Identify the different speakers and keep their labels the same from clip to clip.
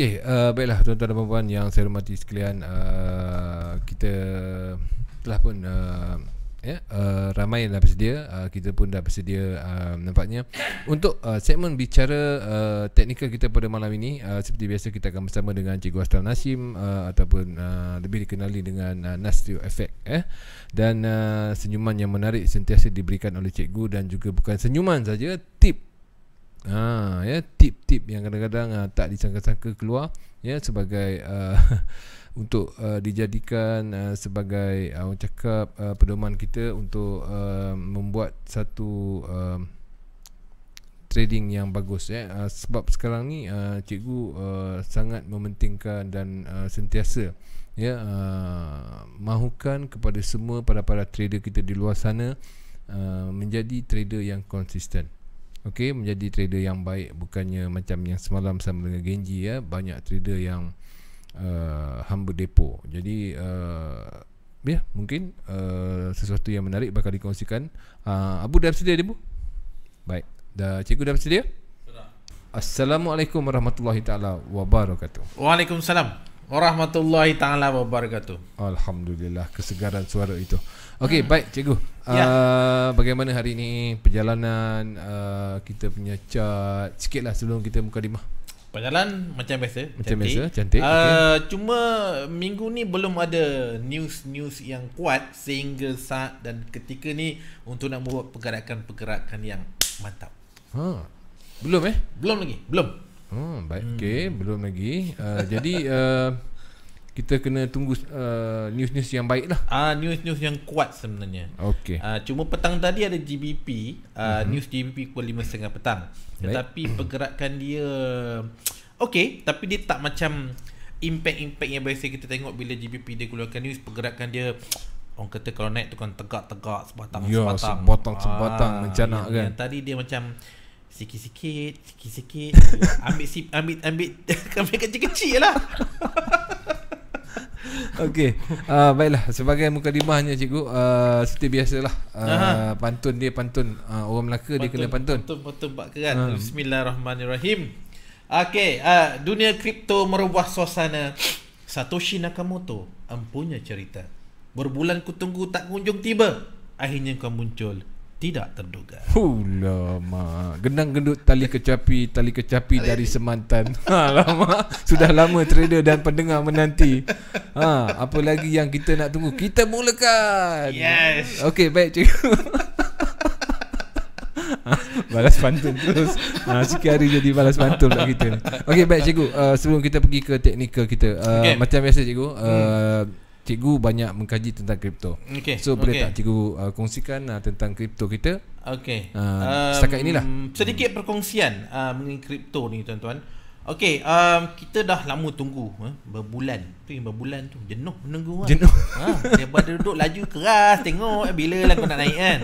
Speaker 1: Okey, uh, baiklah tuan-tuan dan puan-puan yang saya hormati sekalian uh, kita telah pun uh, yeah, uh, ramai yang dah bersedia, uh, kita pun dah bersedia uh, nampaknya untuk uh, segmen bicara uh, teknikal kita pada malam ini uh, seperti biasa kita akan bersama dengan Cikgu Astral Nasim uh, ataupun uh, lebih dikenali dengan uh, Nastrio Effect eh dan uh, senyuman yang menarik sentiasa diberikan oleh cikgu dan juga bukan senyuman saja tip ha, ya tip-tip yang kadang-kadang uh, tak disangka-sangka keluar ya sebagai uh, untuk uh, dijadikan uh, sebagai uh, orang cakap uh, pedoman kita untuk uh, membuat satu uh, trading yang bagus ya uh, sebab sekarang ni uh, cikgu uh, sangat mementingkan dan uh, sentiasa ya uh, mahukan kepada semua para-para trader kita di luar sana uh, menjadi trader yang konsisten okey menjadi trader yang baik bukannya macam yang semalam sama dengan Genji ya banyak trader yang uh, hamba depo jadi uh, ya yeah, mungkin uh, sesuatu yang menarik bakal dikongsikan uh, Abu dah bersedia bu? baik dah cikgu dah bersedia Assalamualaikum warahmatullahi taala wabarakatuh.
Speaker 2: Waalaikumsalam warahmatullahi taala wabarakatuh.
Speaker 1: Alhamdulillah kesegaran suara itu. Okey, hmm. baik cikgu. Ya. Ah, bagaimana hari ini perjalanan uh, kita punya cat sikitlah sebelum kita muka dimah.
Speaker 2: Perjalanan macam biasa. Macam cantik. biasa, cantik. Uh, ah, okay. cuma minggu ni belum ada news-news yang kuat sehingga saat dan ketika ni untuk nak buat pergerakan-pergerakan yang mantap. Ha. Belum eh? Belum lagi. Belum.
Speaker 1: Hmm, baik. Hmm. Okey, belum lagi. Uh, jadi uh, kita kena tunggu uh, news-news yang baik lah.
Speaker 2: Ah, news-news yang kuat sebenarnya. Okay. Ah, cuma petang tadi ada GBP, uh, ah, mm-hmm. news GBP pukul 5.30 petang. Tetapi pergerakan dia okay, tapi dia tak macam impact-impact yang biasa kita tengok bila GBP dia keluarkan news, pergerakan dia orang kata kalau naik tu kan tegak-tegak sebatang ya, sebatang. sebatang ah, mencana ya, kan. Yang tadi dia macam sikit-sikit, sikit-sikit, ambil sip, ambil ambil kami kecil-kecil lah.
Speaker 1: Okey. Uh, baiklah sebagai muka mukadimahnya cikgu uh, seperti biasalah uh, pantun dia pantun uh, orang Melaka pantun, dia kena pantun. Pantun pantun bab kan. Uh.
Speaker 2: Bismillahirrahmanirrahim. Okey, uh, dunia kripto merubah suasana. Satoshi Nakamoto empunya cerita. Berbulan kutunggu tak kunjung tiba. Akhirnya kau muncul tidak terduga.
Speaker 1: Hulama, Gendang gendut tali kecapi, tali kecapi dari Semantan. Ha, lama, sudah lama trader dan pendengar menanti. Ha, apa lagi yang kita nak tunggu? Kita mulakan. Yes. Okay baik cikgu.
Speaker 2: balas pantul terus ha, Sekian hari jadi balas pantul lah kita Okay baik
Speaker 1: cikgu uh, Sebelum kita pergi ke teknikal kita uh, okay. Macam biasa cikgu uh, hmm cikgu banyak mengkaji tentang kripto. Okay. So boleh okay. tak cikgu uh, kongsikan uh, tentang kripto kita? Okey. Uh, um, setakat inilah.
Speaker 2: Sedikit hmm. perkongsian uh, mengenai kripto ni tuan-tuan. Okey, um, kita dah lama tunggu eh, berbulan. Tu yang berbulan tu jenuh menunggu kan. Jenuh. Ha, dia duduk laju keras tengok eh, bila lah aku nak naik kan.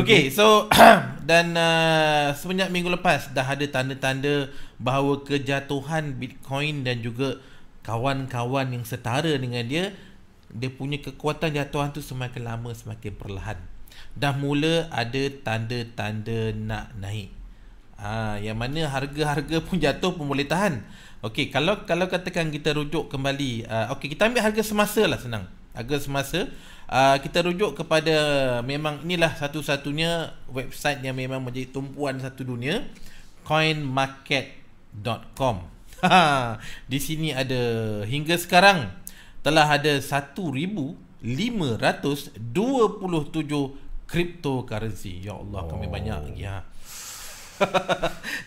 Speaker 2: Okey, so dan uh, semenjak minggu lepas dah ada tanda-tanda bahawa kejatuhan Bitcoin dan juga kawan-kawan yang setara dengan dia dia punya kekuatan jatuhan tu semakin lama semakin perlahan dah mula ada tanda-tanda nak naik ha, yang mana harga-harga pun jatuh pun boleh tahan Okey, kalau kalau katakan kita rujuk kembali uh, Okey, kita ambil harga semasa lah senang Harga semasa uh, Kita rujuk kepada Memang inilah satu-satunya website yang memang menjadi tumpuan satu dunia CoinMarket.com ha, Di sini ada hingga sekarang telah ada 1527 cryptocurrency. Ya Allah, kami oh. banyak lagi ha.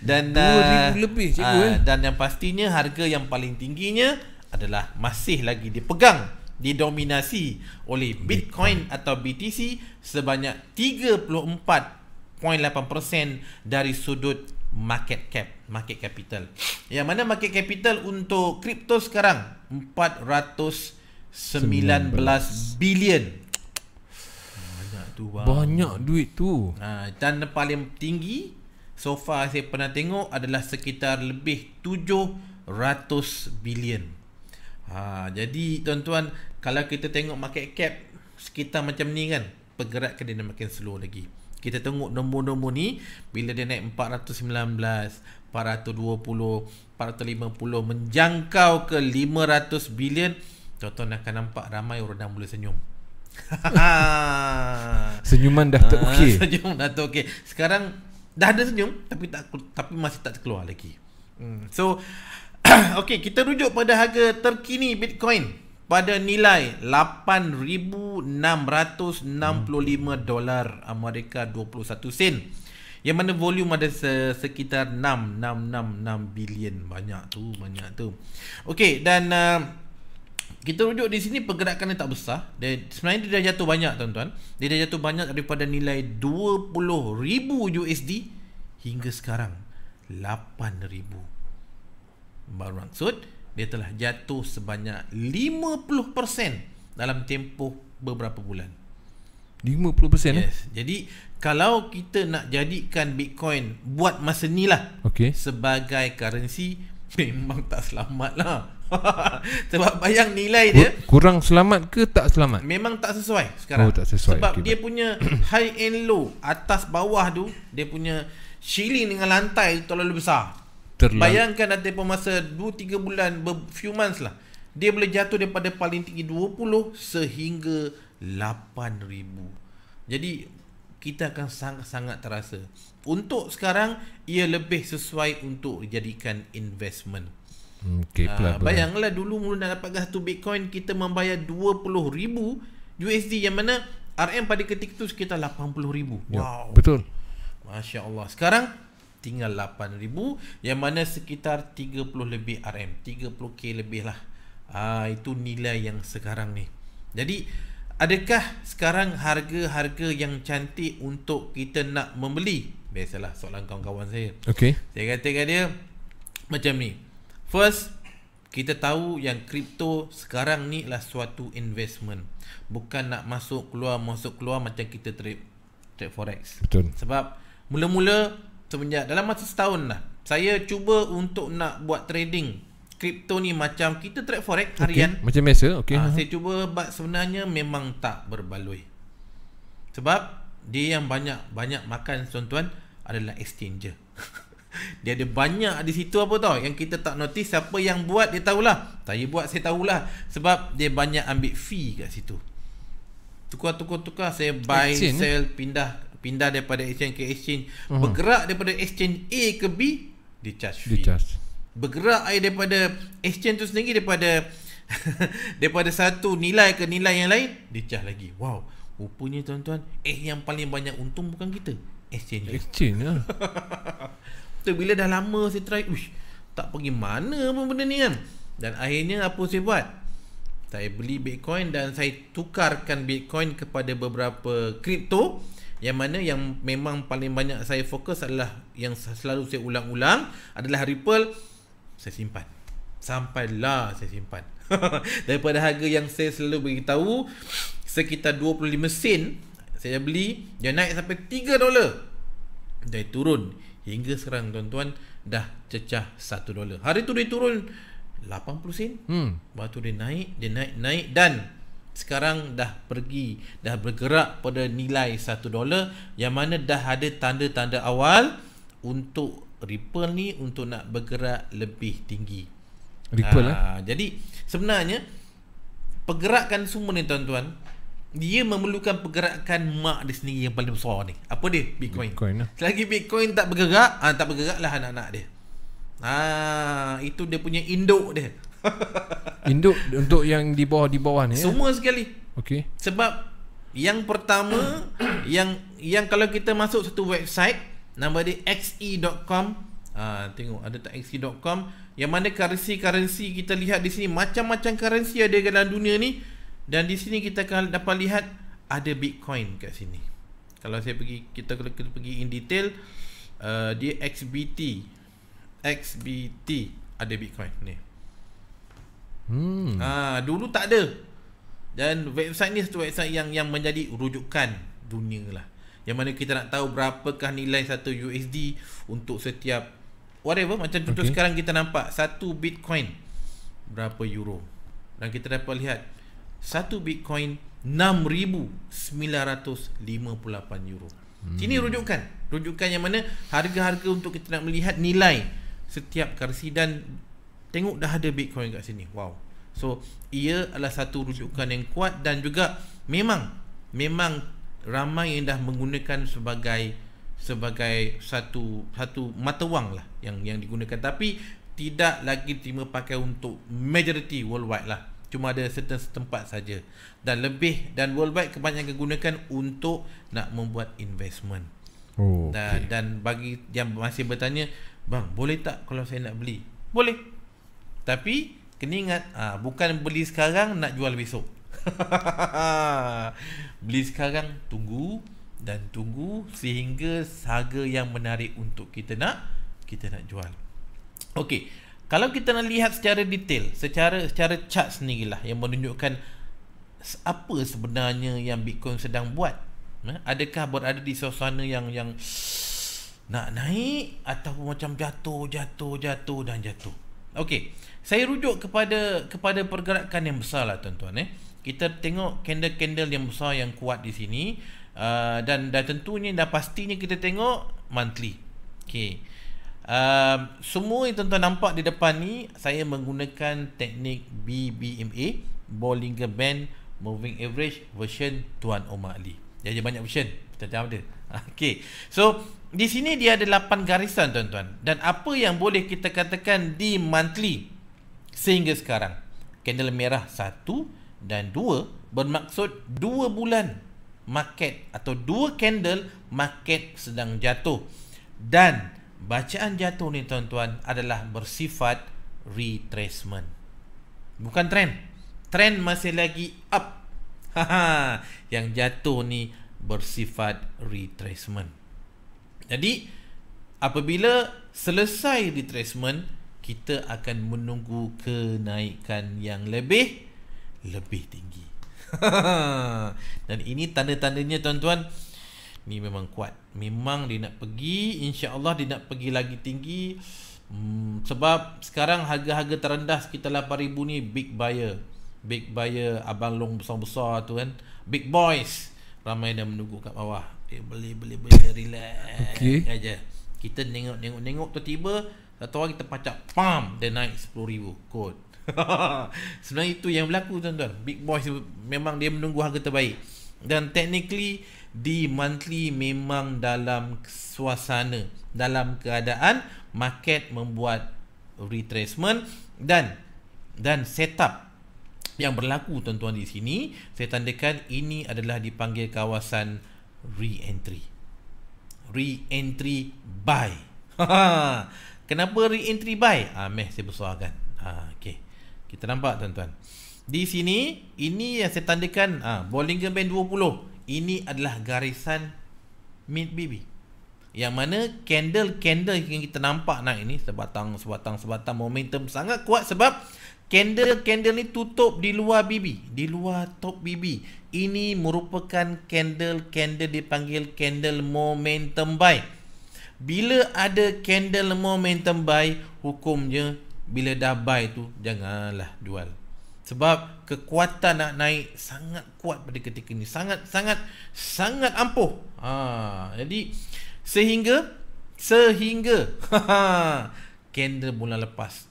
Speaker 2: dan uh, lebih cikgu uh, dan yang pastinya harga yang paling tingginya adalah masih lagi dipegang didominasi oleh Bitcoin, Bitcoin. atau BTC sebanyak 34.8% dari sudut market cap market capital. Yang mana market capital untuk kripto sekarang 419 19. bilion. Banyak tu bang. Banyak duit tu. Ha, dan paling tinggi so far saya pernah tengok adalah sekitar lebih 700 bilion. Ha, jadi tuan-tuan kalau kita tengok market cap sekitar macam ni kan pergerakan dia makin slow lagi kita tengok nombor-nombor ni bila dia naik 419 420 450 menjangkau ke 500 bilion tuan-tuan akan nampak ramai orang dah mula senyum senyuman dah tak ah, okey senyum dah tak okey sekarang dah ada senyum tapi tak tapi masih tak keluar lagi hmm. so okey kita rujuk pada harga terkini bitcoin pada nilai 8665 dolar Amerika 21 sen yang mana volume ada sekitar 6666 bilion banyak tu banyak tu okey dan uh, kita rujuk di sini pergerakan dia tak besar dia, sebenarnya dia dah jatuh banyak tuan-tuan dia dah jatuh banyak daripada nilai 20000 USD hingga sekarang 8000 baru maksud dia telah jatuh sebanyak 50% dalam tempoh beberapa bulan. 50% eh? yes. eh? Jadi kalau kita nak jadikan Bitcoin buat masa ni lah okay. sebagai currency memang tak selamat lah. Sebab bayang nilai dia Kurang
Speaker 1: selamat ke tak selamat? Memang tak sesuai sekarang Oh tak sesuai Sebab okay, dia punya
Speaker 2: high and low Atas bawah tu Dia punya ceiling dengan lantai tu terlalu besar Terlalu. Bayangkan ada pun masa 2-3 bulan, few months lah. Dia boleh jatuh daripada paling tinggi 20 sehingga 8,000. Jadi, kita akan sangat-sangat terasa. Untuk sekarang, ia lebih sesuai untuk dijadikan investment. Okay, ah, pelan -pelan. Bayanglah dulu mula nak dapatkan satu Bitcoin, kita membayar 20,000 USD yang mana RM pada ketika itu sekitar 80,000. Ya, wow. betul. Masya Allah. Sekarang, tinggal 8000 yang mana sekitar 30 lebih RM 30k lebih lah uh, itu nilai yang sekarang ni jadi adakah sekarang harga-harga yang cantik untuk kita nak membeli biasalah soalan kawan-kawan saya okay. saya kata kepada dia macam ni first kita tahu yang kripto sekarang ni lah suatu investment bukan nak masuk keluar masuk keluar macam kita trade trade forex betul sebab mula-mula semenjak dalam masa setahun lah saya cuba untuk nak buat trading kripto ni macam kita trade forex okay. harian macam biasa okey ah, ha, saya cuba but sebenarnya memang tak berbaloi sebab dia yang banyak banyak makan tuan-tuan adalah exchange. dia ada banyak di situ apa tau yang kita tak notice siapa yang buat dia tahulah saya buat saya tahulah sebab dia banyak ambil fee kat situ tukar tukar tukar saya buy exchange. Eh? sell pindah pindah daripada exchange ke exchange uh-huh. bergerak daripada exchange A ke B
Speaker 1: di charge fee Dicharge.
Speaker 2: bergerak air daripada exchange tu sendiri daripada daripada satu nilai ke nilai yang lain di charge lagi wow rupanya tuan-tuan eh yang paling banyak untung bukan kita exchange exchange lah tu bila dah lama saya try ush tak pergi mana pun benda ni kan dan akhirnya apa saya buat saya beli bitcoin dan saya tukarkan bitcoin kepada beberapa kripto yang mana yang memang paling banyak saya fokus adalah yang selalu saya ulang-ulang adalah Ripple saya simpan. Sampailah saya simpan. Daripada harga yang saya selalu beritahu sekitar 25 sen saya beli dia naik sampai 3 dolar. Dia turun hingga sekarang tuan-tuan dah cecah 1 dolar. Hari tu dia turun 80 sen. Hmm. Waktu dia naik, dia naik, naik dan sekarang dah pergi dah bergerak pada nilai 1 dolar yang mana dah ada tanda-tanda awal untuk ripple ni untuk nak bergerak lebih tinggi ripple ha, lah. jadi sebenarnya pergerakan semua ni tuan-tuan dia memerlukan pergerakan mak dia sendiri yang paling besar ni apa dia bitcoin, bitcoin lah. selagi bitcoin tak bergerak ha, tak bergerak lah anak-anak dia ha, itu dia punya induk dia
Speaker 1: Induk untuk yang di bawah di bawah ni. Eh? Semua ya? sekali. Okey.
Speaker 2: Sebab yang pertama yang yang kalau kita masuk satu website nama dia xe.com ah tengok ada tak xe.com yang mana currency-currency kita lihat di sini macam-macam currency ada dalam dunia ni dan di sini kita akan dapat lihat ada Bitcoin kat sini. Kalau saya pergi kita kalau kita pergi in detail uh, dia XBT. XBT ada Bitcoin ni. Hmm. Ha, dulu tak ada. Dan website ni satu website yang yang menjadi rujukan dunia lah. Yang mana kita nak tahu berapakah nilai satu USD untuk setiap whatever. Macam contoh okay. sekarang kita nampak satu Bitcoin berapa euro. Dan kita dapat lihat satu Bitcoin 6,958 euro. Hmm. Ini rujukan. Rujukan yang mana harga-harga untuk kita nak melihat nilai setiap currency dan Tengok dah ada Bitcoin kat sini Wow So ia adalah satu rujukan yang kuat Dan juga memang Memang ramai yang dah menggunakan sebagai Sebagai satu satu mata wang lah Yang yang digunakan Tapi tidak lagi terima pakai untuk majority worldwide lah Cuma ada certain tempat saja Dan lebih Dan worldwide kebanyakan digunakan untuk Nak membuat investment oh, okay. dan, dan bagi yang masih bertanya Bang boleh tak kalau saya nak beli boleh tapi kena ingat uh, bukan beli sekarang nak jual besok. beli sekarang tunggu dan tunggu sehingga harga yang menarik untuk kita nak kita nak jual. Okey. Kalau kita nak lihat secara detail, secara secara chart lah yang menunjukkan apa sebenarnya yang Bitcoin sedang buat. Ha? Adakah berada di suasana yang yang nak naik ataupun macam jatuh, jatuh, jatuh dan jatuh. Okey. Saya rujuk kepada kepada pergerakan yang besar lah tuan-tuan eh. Kita tengok candle-candle yang besar yang kuat di sini uh, dan dah tentunya dah pastinya kita tengok monthly. Okay. Uh, semua yang tuan-tuan nampak di depan ni saya menggunakan teknik BBMA Bollinger Band Moving Average version Tuan Omar Ali. Dia ada banyak version. Kita tengok dia. Okay. So, di sini dia ada 8 garisan tuan-tuan. Dan apa yang boleh kita katakan di monthly sehingga sekarang. Candle merah satu dan dua bermaksud dua bulan market atau dua candle market sedang jatuh. Dan bacaan jatuh ni tuan-tuan adalah bersifat retracement. Bukan trend. Trend masih lagi up. Haha, yang jatuh ni bersifat retracement. Jadi apabila selesai retracement kita akan menunggu kenaikan yang lebih lebih tinggi. Dan ini tanda-tandanya tuan-tuan ni memang kuat. Memang dia nak pergi, insya-Allah dia nak pergi lagi tinggi. Hmm, sebab sekarang harga-harga terendah sekitar 8000 ni big buyer. Big buyer abang long besar-besar tu kan. Big boys ramai dah menunggu kat bawah. Dia beli beli beli relax okay. aja. Kita tengok tengok tengok tiba-tiba satu orang kita pacak Pam Dia naik 10,000 Kod Sebenarnya itu yang berlaku tuan-tuan Big boys memang dia menunggu harga terbaik Dan technically Di monthly memang dalam suasana Dalam keadaan Market membuat retracement Dan Dan setup yang berlaku tuan-tuan di sini saya tandakan ini adalah dipanggil kawasan re-entry re-entry buy Kenapa re-entry buy? Ah, meh saya persoalkan. Ah, okay. Kita nampak tuan-tuan. Di sini, ini yang saya tandakan ah, Bollinger Band 20. Ini adalah garisan mid BB. Yang mana candle-candle yang kita nampak naik ini sebatang sebatang sebatang momentum sangat kuat sebab candle-candle ni tutup di luar BB, di luar top BB. Ini merupakan candle-candle dipanggil candle momentum buy. Bila ada candle momentum buy Hukumnya bila dah buy tu janganlah jual Sebab kekuatan nak naik sangat kuat pada ketika ni Sangat sangat sangat ampuh ha, Jadi sehingga Sehingga Candle mula lepas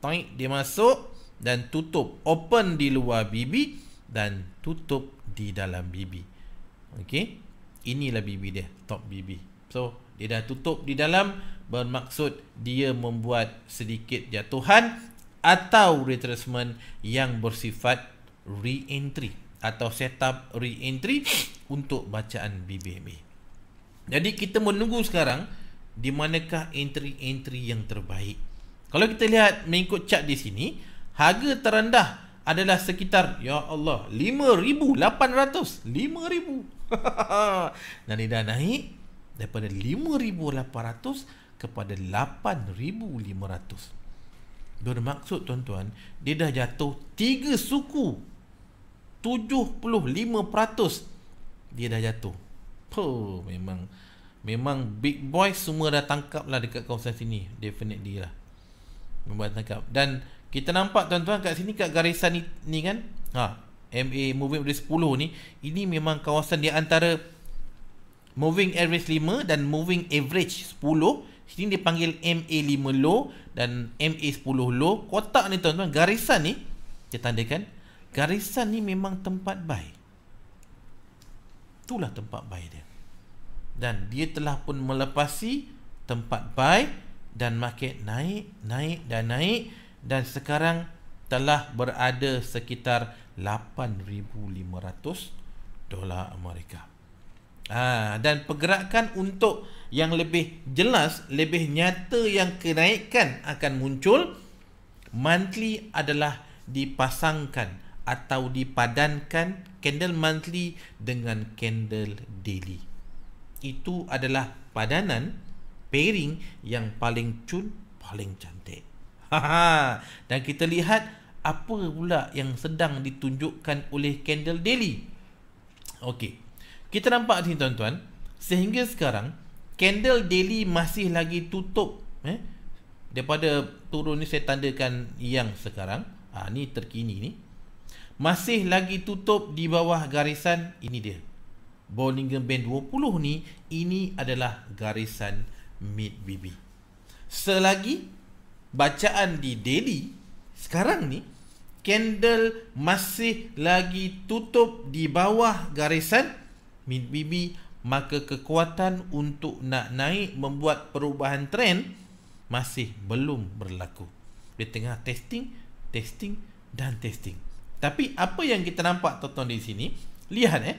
Speaker 2: Taik dia masuk dan tutup Open di luar bibi Dan tutup di dalam bibi Okay Inilah bibi dia Top bibi So dia dah tutup di dalam bermaksud dia membuat sedikit jatuhan atau retracement yang bersifat re-entry atau setup re-entry untuk bacaan BBM. Jadi kita menunggu sekarang di manakah entry-entry yang terbaik. Kalau kita lihat mengikut cat di sini, harga terendah adalah sekitar ya Allah 5800 5000 dan dia dah naik daripada 5800 kepada 8500 bermaksud tuan-tuan dia dah jatuh 3 suku 75% dia dah jatuh Puh, memang memang big boy semua dah tangkap lah dekat kawasan sini definitely lah membuat tangkap dan kita nampak tuan-tuan kat sini kat garisan ni, ni kan ha MA moving dari 10 ni ini memang kawasan di antara moving average 5 dan moving average 10 sini dipanggil MA5 low dan MA10 low kotak ni tuan-tuan garisan ni kita tandakan garisan ni memang tempat buy itulah tempat buy dia dan dia telah pun melepasi tempat buy dan market naik naik dan naik dan sekarang telah berada sekitar 8500 dolar Amerika. Ha, dan pergerakan untuk yang lebih jelas, lebih nyata yang kenaikan akan muncul monthly adalah dipasangkan atau dipadankan candle monthly dengan candle daily. Itu adalah padanan pairing yang paling cun, paling cantik. Ha, ha. dan kita lihat apa pula yang sedang ditunjukkan oleh candle daily. Okey. Kita nampak sini tuan-tuan Sehingga sekarang Candle daily masih lagi tutup eh? Daripada turun ni saya tandakan yang sekarang ha, Ni terkini ni Masih lagi tutup di bawah garisan Ini dia Bollinger Band 20 ni Ini adalah garisan mid BB Selagi Bacaan di daily Sekarang ni Candle masih lagi tutup di bawah garisan min BB maka kekuatan untuk nak naik membuat perubahan trend masih belum berlaku di tengah testing testing dan testing tapi apa yang kita nampak tonton di sini lihat eh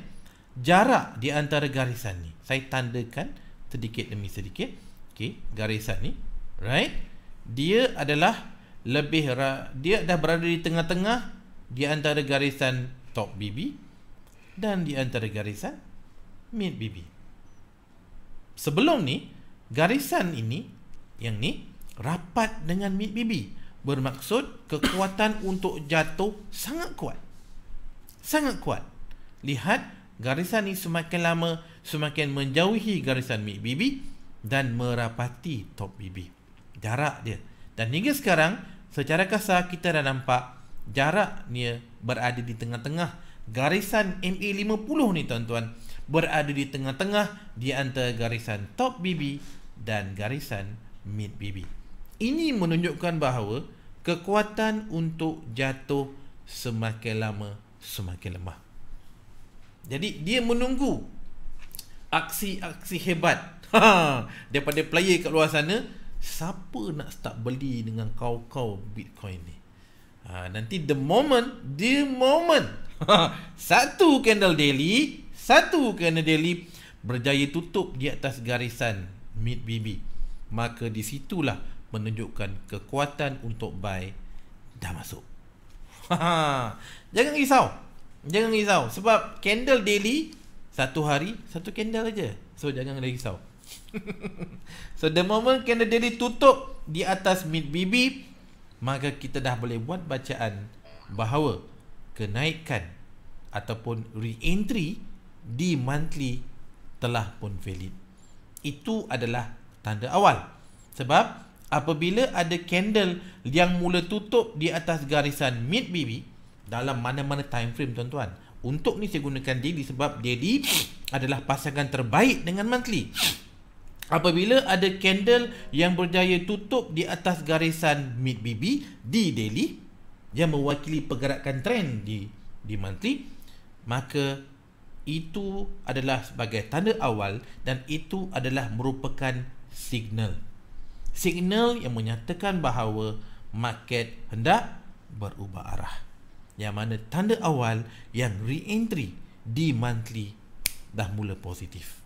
Speaker 2: jarak di antara garisan ni saya tandakan sedikit demi sedikit okey garisan ni right dia adalah lebih dia dah berada di tengah-tengah di antara garisan top BB dan di antara garisan meet bibi. Sebelum ni, garisan ini, yang ni, rapat dengan meet bibi. Bermaksud kekuatan untuk jatuh sangat kuat. Sangat kuat. Lihat, garisan ni semakin lama, semakin menjauhi garisan meet bibi dan merapati top bibi. Jarak dia. Dan hingga sekarang, secara kasar kita dah nampak jarak ni berada di tengah-tengah garisan MA50 ni tuan-tuan berada di tengah-tengah di antara garisan top BB dan garisan mid BB. Ini menunjukkan bahawa kekuatan untuk jatuh semakin lama semakin lemah. Jadi dia menunggu aksi-aksi hebat ha, daripada player kat luar sana siapa nak start beli dengan kau-kau Bitcoin ni. Ha, nanti the moment, the moment satu candle daily satu kerana dia lip berjaya tutup di atas garisan mid BB. Maka di situlah menunjukkan kekuatan untuk buy dah masuk. Jangan risau. Jangan risau sebab candle daily satu hari satu candle aja. So jangan risau. so the moment candle daily tutup di atas mid BB maka kita dah boleh buat bacaan bahawa kenaikan ataupun re-entry di monthly telah pun valid. Itu adalah tanda awal. Sebab apabila ada candle yang mula tutup di atas garisan mid BB dalam mana-mana time frame tuan-tuan. Untuk ni saya gunakan daily sebab daily adalah pasangan terbaik dengan monthly. Apabila ada candle yang berjaya tutup di atas garisan mid BB di daily yang mewakili pergerakan trend di di monthly maka itu adalah sebagai tanda awal dan itu adalah merupakan signal. Signal yang menyatakan bahawa market hendak berubah arah. Yang mana tanda awal yang re-entry di monthly dah mula positif.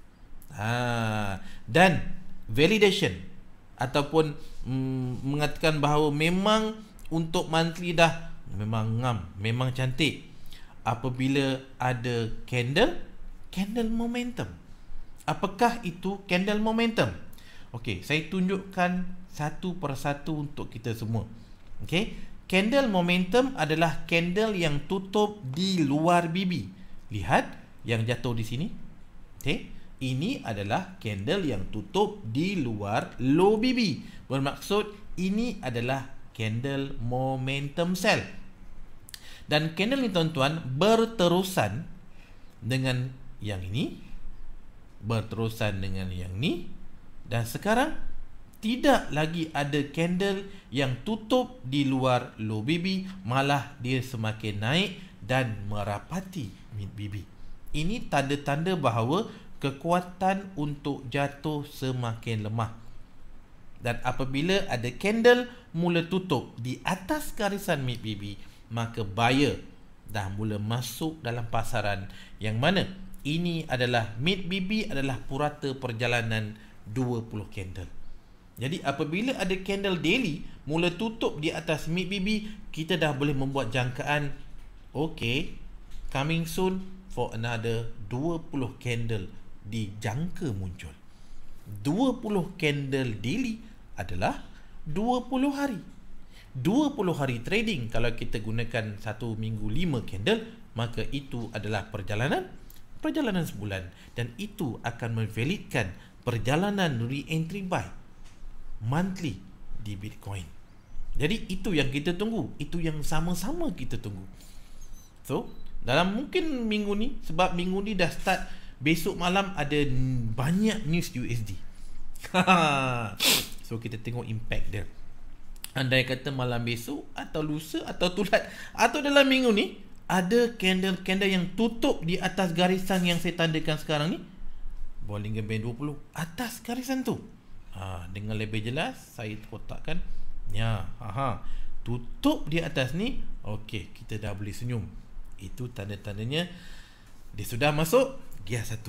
Speaker 2: Ha. Dan validation ataupun mm, mengatakan bahawa memang untuk monthly dah memang ngam, memang cantik apabila ada candle candle momentum apakah itu candle momentum okey saya tunjukkan satu persatu untuk kita semua okey candle momentum adalah candle yang tutup di luar bibi lihat yang jatuh di sini okey ini adalah candle yang tutup di luar low bibi bermaksud ini adalah candle momentum sell dan candle ni tuan-tuan berterusan dengan yang ini berterusan dengan yang ni dan sekarang tidak lagi ada candle yang tutup di luar low BB malah dia semakin naik dan merapati mid BB ini tanda-tanda bahawa kekuatan untuk jatuh semakin lemah dan apabila ada candle mula tutup di atas garisan mid BB maka buyer dah mula masuk dalam pasaran yang mana ini adalah mid BB adalah purata perjalanan 20 candle. Jadi apabila ada candle daily mula tutup di atas mid BB, kita dah boleh membuat jangkaan okay coming soon for another 20 candle dijangka muncul. 20 candle daily adalah 20 hari 20 hari trading kalau kita gunakan 1 minggu 5 candle maka itu adalah perjalanan perjalanan sebulan dan itu akan memvalidkan perjalanan re-entry buy monthly di Bitcoin. Jadi itu yang kita tunggu, itu yang sama-sama kita tunggu. So, dalam mungkin minggu ni sebab minggu ni dah start besok malam ada banyak news USD. so kita tengok impact dia. Andai kata malam besok atau lusa atau tulat atau dalam minggu ni ada candle-candle yang tutup di atas garisan yang saya tandakan sekarang ni Bollinger Band 20 atas garisan tu ha, Dengan lebih jelas saya kotakkan Ya, aha, tutup di atas ni Okey, kita dah boleh senyum Itu tanda-tandanya Dia sudah masuk gear 1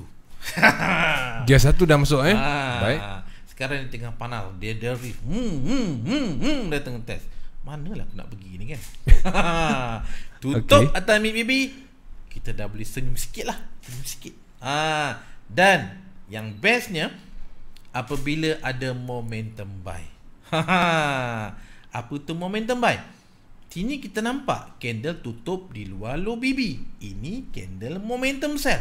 Speaker 2: Gear 1 dah masuk eh ha. Baik sekarang ni tengah panas Dia dari Hmm hmm hmm hmm Dia tengah test Manalah aku nak pergi ni kan Tutup okay. atas mi baby Kita dah boleh senyum sikit lah Senyum sikit ha. Dan Yang bestnya Apabila ada momentum buy Apa tu momentum buy? Sini kita nampak candle tutup di luar low BB. Ini candle momentum sell.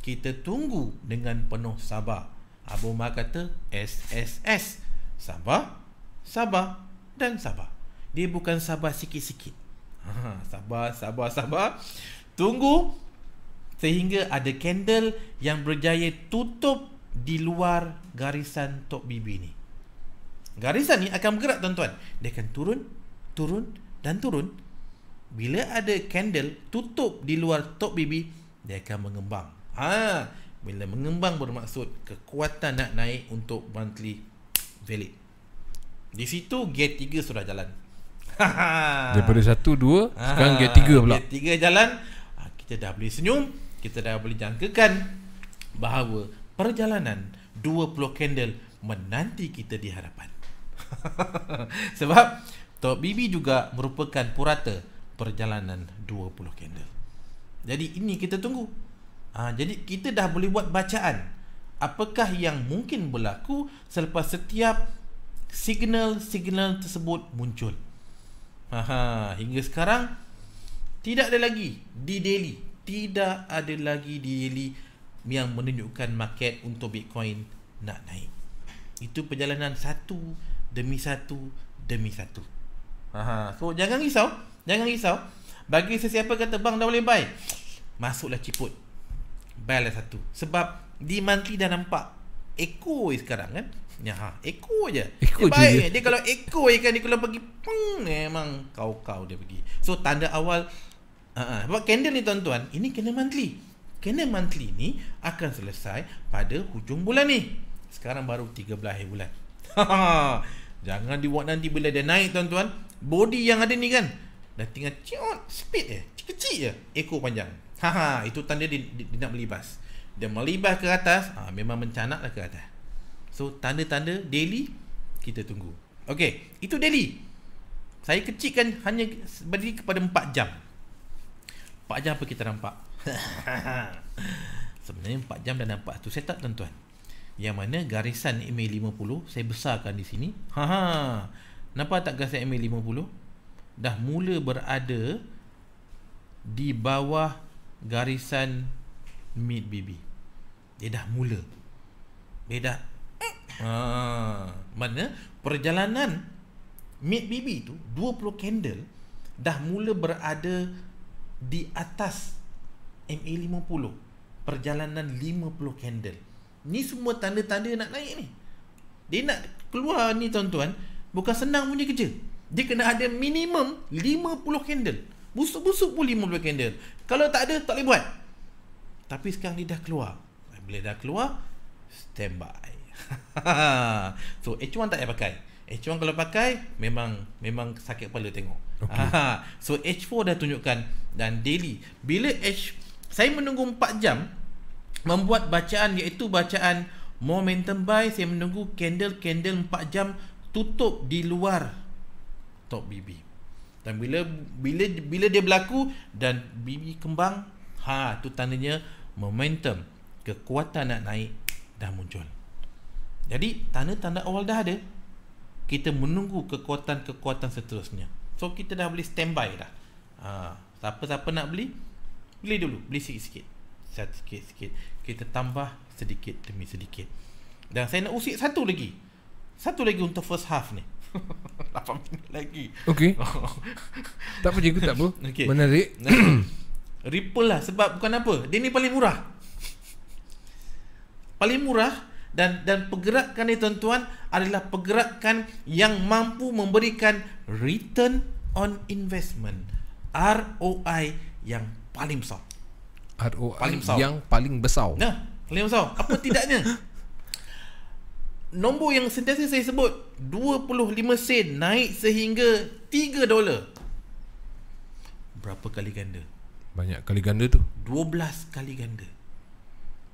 Speaker 2: Kita tunggu dengan penuh sabar. Abu Umar kata SSS Sabar, sabar dan sabar Dia bukan sabar sikit-sikit ha, Sabar, sabar, sabar Tunggu sehingga ada candle yang berjaya tutup di luar garisan top bibi ni Garisan ni akan bergerak tuan-tuan Dia akan turun, turun dan turun Bila ada candle tutup di luar top bibi Dia akan mengembang Haa bila mengembang bermaksud kekuatan nak naik untuk monthly valid. Di situ gear 3 sudah jalan. Daripada 1
Speaker 1: 2 ah, sekarang gear 3 pula.
Speaker 2: Gear 3 jalan, ah, kita dah boleh senyum, kita dah boleh jangkakan bahawa perjalanan 20 candle menanti kita di hadapan. Sebab Top BB juga merupakan purata perjalanan 20 candle. Jadi ini kita tunggu. Ha, jadi kita dah boleh buat bacaan apakah yang mungkin berlaku selepas setiap signal-signal tersebut muncul. Ha, hingga sekarang tidak ada lagi di daily, tidak ada lagi di daily yang menunjukkan market untuk Bitcoin nak naik. Itu perjalanan satu demi satu demi satu. Ha, so jangan risau, jangan risau. Bagi sesiapa kata bang dah boleh buy, masuklah ciput. Bayarlah satu Sebab Di monthly dah nampak Echo sekarang kan Ya ha, echo je. Echo dia baik. Dia kalau echo je kan dia kalau pergi peng memang kau-kau dia pergi. So tanda awal uh sebab candle ni tuan-tuan, ini candle monthly. Candle monthly ni akan selesai pada hujung bulan ni. Sekarang baru 13 akhir bulan. Jangan dibuat nanti bila dia naik tuan-tuan, body yang ada ni kan dah tinggal ciot speed je, kecil je, echo panjang. Ha ha, itu tanda dia, dia, dia nak melibas. Dia melibas ke atas, ha, memang mencanaklah ke atas. So, tanda-tanda daily, kita tunggu. Okay, itu daily. Saya kecikkan hanya berdiri kepada 4 jam. 4 jam apa kita nampak? Sebenarnya 4 jam dah nampak tu setup tuan-tuan. Yang mana garisan MA50 saya besarkan di sini. Ha ha. Nampak tak garisan MA50? Dah mula berada di bawah garisan mid bibi. Dia dah mula. Dia dah ha, eh. ah, mana perjalanan mid bibi tu 20 candle dah mula berada di atas MA50 perjalanan 50 candle. Ni semua tanda-tanda nak naik ni. Dia nak keluar ni tuan-tuan, bukan senang punya kerja. Dia kena ada minimum 50 candle. Busuk-busuk pun 50 candle Kalau tak ada tak boleh buat Tapi sekarang ni dah keluar Bila dah keluar Stand by So H1 tak payah pakai H1 kalau pakai Memang Memang sakit kepala tengok okay. So H4 dah tunjukkan Dan daily Bila H Saya menunggu 4 jam Membuat bacaan Iaitu bacaan Momentum buy Saya menunggu candle-candle 4 jam Tutup di luar Top BB dan bila bila bila dia berlaku dan bibi kembang ha tu tandanya momentum kekuatan nak naik dah muncul jadi tanda-tanda awal dah ada kita menunggu kekuatan-kekuatan seterusnya so kita dah boleh standby dah ha siapa-siapa nak beli beli dulu beli sikit-sikit sikit-sikit kita tambah sedikit demi sedikit dan saya nak usik satu lagi satu lagi untuk first half ni 8 minit lagi Okay Tak apa cikgu tak apa okay. Menarik Ripple lah sebab bukan apa Dia ni paling murah Paling murah dan dan pergerakan ni tuan-tuan adalah pergerakan yang mampu memberikan return on investment ROI yang paling besar ROI paling besar. yang paling besar nah paling besar apa tidaknya nombor yang sentiasa saya sebut 25 sen naik sehingga 3 dolar berapa kali ganda banyak kali ganda tu 12 kali ganda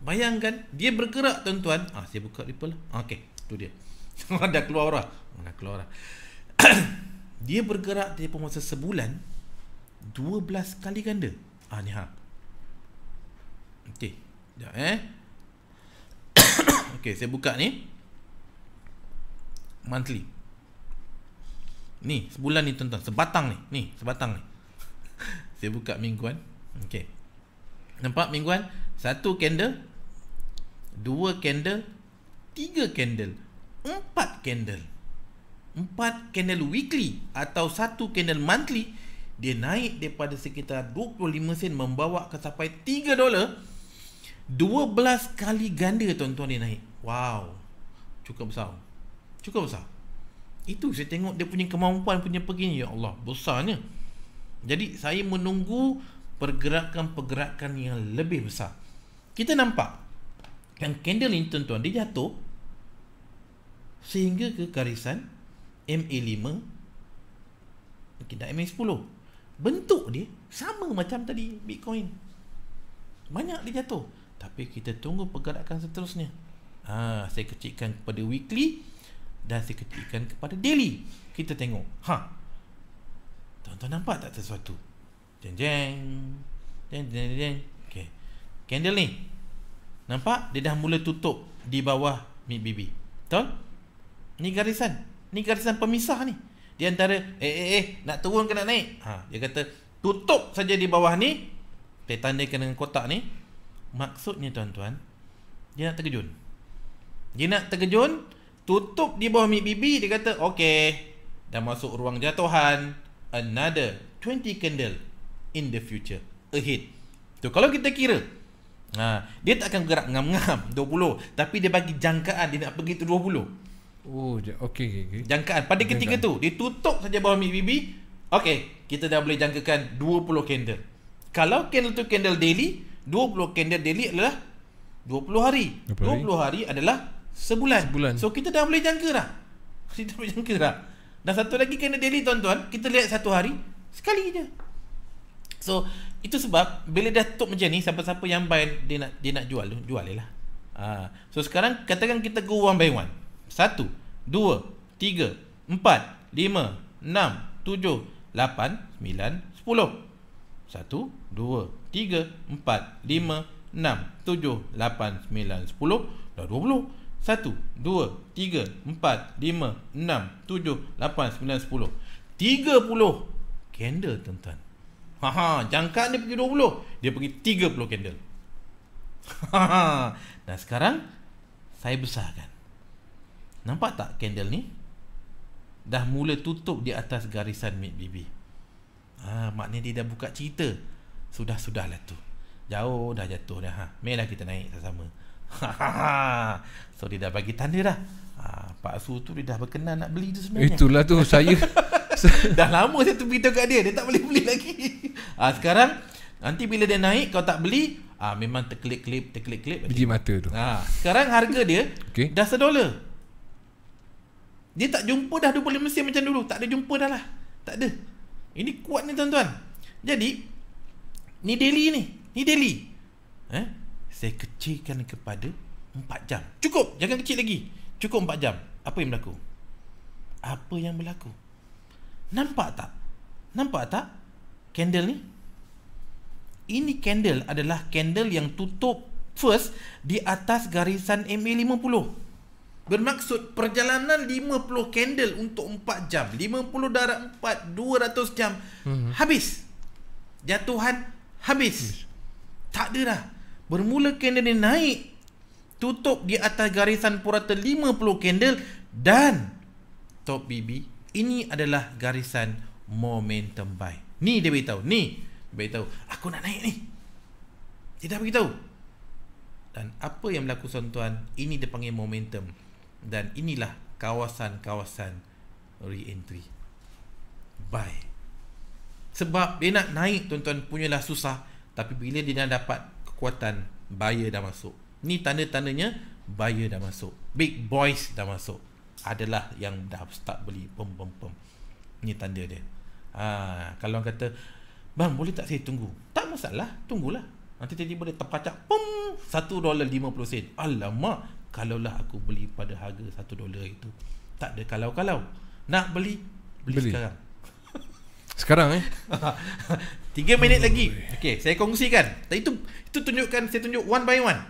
Speaker 2: bayangkan dia bergerak tuan-tuan ah saya buka Ripple lah okey tu dia dah keluar orang dah keluar orang dia bergerak dia pun masa sebulan 12 kali ganda ah ni ha okey jap eh okey saya buka ni monthly ni sebulan ni tuan-tuan sebatang ni ni sebatang ni saya buka mingguan okey nampak mingguan satu candle dua candle tiga candle empat candle empat candle weekly atau satu candle monthly dia naik daripada sekitar 25 sen membawa ke sampai 3 dolar dua belas kali ganda tuan-tuan dia naik wow cukup besar Cukup besar Itu saya tengok dia punya kemampuan punya begini Ya Allah besarnya Jadi saya menunggu pergerakan-pergerakan yang lebih besar Kita nampak Yang candle ini tuan-tuan dia jatuh Sehingga ke garisan MA5 Kita dah MA10 Bentuk dia sama macam tadi Bitcoin Banyak dia jatuh Tapi kita tunggu pergerakan seterusnya Ah, ha, Saya kecilkan kepada weekly dan seketikan kepada Delhi. Kita tengok. Ha. tonton nampak tak sesuatu? Jeng jeng. Jeng jeng jeng. Okey. Candle ni. Nampak? Dia dah mula tutup di bawah mi bibi. Betul? Ni garisan. Ni garisan pemisah ni. Di antara eh eh eh nak turun ke nak naik? Ha, dia kata tutup saja di bawah ni. Saya tandakan dengan kotak ni. Maksudnya tuan-tuan, dia nak terjun. Dia nak terkejut tutup di bawah mik bibi dia kata okey dan masuk ruang jatuhan another 20 candle in the future ahead tu so, kalau kita kira ha dia tak akan gerak ngam-ngam 20 tapi dia bagi jangkaan dia nak pergi tu 20 oh okey okey okay. jangkaan pada jangkaan. ketika tu dia tutup saja bawah mik bibi okey kita dah boleh jangkakan 20 candle kalau candle tu candle daily 20 candle daily adalah 20 hari 20 hari, 20 hari adalah Sebulan. Sebulan. So kita dah boleh jangka dah. Kita boleh jangka dah. Dan satu lagi kena daily tuan-tuan, kita lihat satu hari sekali je. So itu sebab bila dah tutup macam ni siapa-siapa yang buy dia nak dia nak jual jual lah. Ha. So sekarang katakan kita go one by one. Satu, dua, tiga, empat, lima, enam, tujuh, lapan, sembilan, sepuluh. Satu, dua, tiga, empat, lima, enam, tujuh, lapan, sembilan, sepuluh, dah dua puluh. Satu, dua, tiga, empat, lima, enam, tujuh, lapan, sembilan, sepuluh, tiga puluh candle tuan-tuan Haha, jangka dia pergi dua puluh, Dia pergi tiga puluh candle Haha, dan sekarang Saya besarkan Nampak tak candle ni Dah mula tutup di atas garisan mid BB ha, Maknanya dia dah buka cerita Sudah-sudahlah tu Jauh dah jatuh dah ha. Mari kita naik sama-sama so dia dah bagi tanda dah ha, Pak Su tu dia dah berkenan nak beli tu sebenarnya Itulah tu saya Dah lama saya tu beritahu kat dia Dia tak boleh beli lagi ha, Sekarang Nanti bila dia naik kau tak beli ha, Memang terkelip-kelip Terkelip-kelip Biji mata tu ha, Sekarang harga dia okay. Dah sedolar Dia tak jumpa dah 20 mesin macam dulu Tak ada jumpa dah lah Tak ada Ini kuat ni tuan-tuan Jadi Ni daily ni Ni daily Eh? saya kecilkan kepada 4 jam. Cukup, jangan kecil lagi. Cukup 4 jam. Apa yang berlaku? Apa yang berlaku? Nampak tak? Nampak tak candle ni? Ini candle adalah candle yang tutup first di atas garisan MA50. Bermaksud perjalanan 50 candle untuk 4 jam, 50 darat 4 200 jam. Mm-hmm. Habis. Jatuhan habis. Mm. Tak ada dah bermula candle ni naik tutup di atas garisan purata 50 candle dan top BB ini adalah garisan momentum buy ni dia beritahu ni dia beritahu aku nak naik ni dia dah beritahu dan apa yang berlaku tuan-tuan ini dia panggil momentum dan inilah kawasan-kawasan re-entry buy sebab dia nak naik tuan-tuan punyalah susah tapi bila dia dah dapat kekuatan buyer dah masuk. Ni tanda-tandanya buyer dah masuk. Big boys dah masuk. Adalah yang dah start beli pem pem pem. Ni tanda dia. Ha, kalau orang kata Bang boleh tak saya tunggu Tak masalah Tunggulah Nanti tiba boleh dia terpacak Pum Satu dolar lima puluh sen Alamak Kalaulah aku beli pada harga satu dolar itu Tak ada kalau-kalau Nak beli Beli, beli. sekarang sekarang eh. 3 minit lagi. Okey, saya kongsikan. Tapi itu itu tunjukkan saya tunjuk one by one.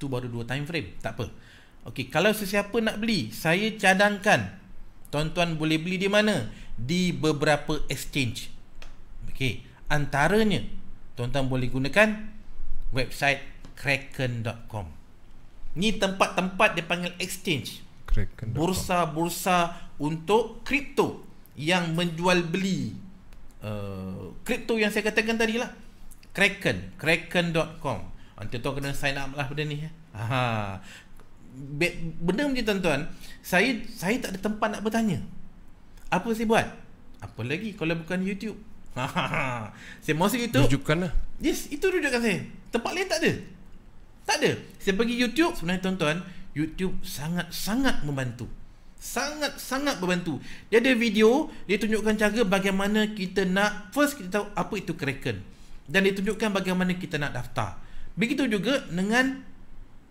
Speaker 2: Itu baru dua time frame. Tak apa. Okey, kalau sesiapa nak beli, saya cadangkan. Tuan-tuan boleh beli di mana? Di beberapa exchange. Okey, antaranya tuan-tuan boleh gunakan website kraken.com. Ni tempat-tempat dia panggil exchange. Kraken.com. Bursa-bursa untuk kripto yang menjual beli kripto uh, yang saya katakan tadi lah Kraken Kraken.com ah, Tuan-tuan kena sign up lah benda ni ha. Benda macam tuan-tuan saya, saya tak ada tempat nak bertanya Apa saya buat? Apa lagi kalau bukan YouTube? Ha. Saya masuk YouTube Rujukkan lah Yes, itu rujukan saya Tempat lain tak ada Tak ada Saya pergi YouTube Sebenarnya tuan-tuan YouTube sangat-sangat membantu Sangat-sangat berbantu Dia ada video Dia tunjukkan cara bagaimana kita nak First kita tahu apa itu Kraken Dan dia tunjukkan bagaimana kita nak daftar Begitu juga dengan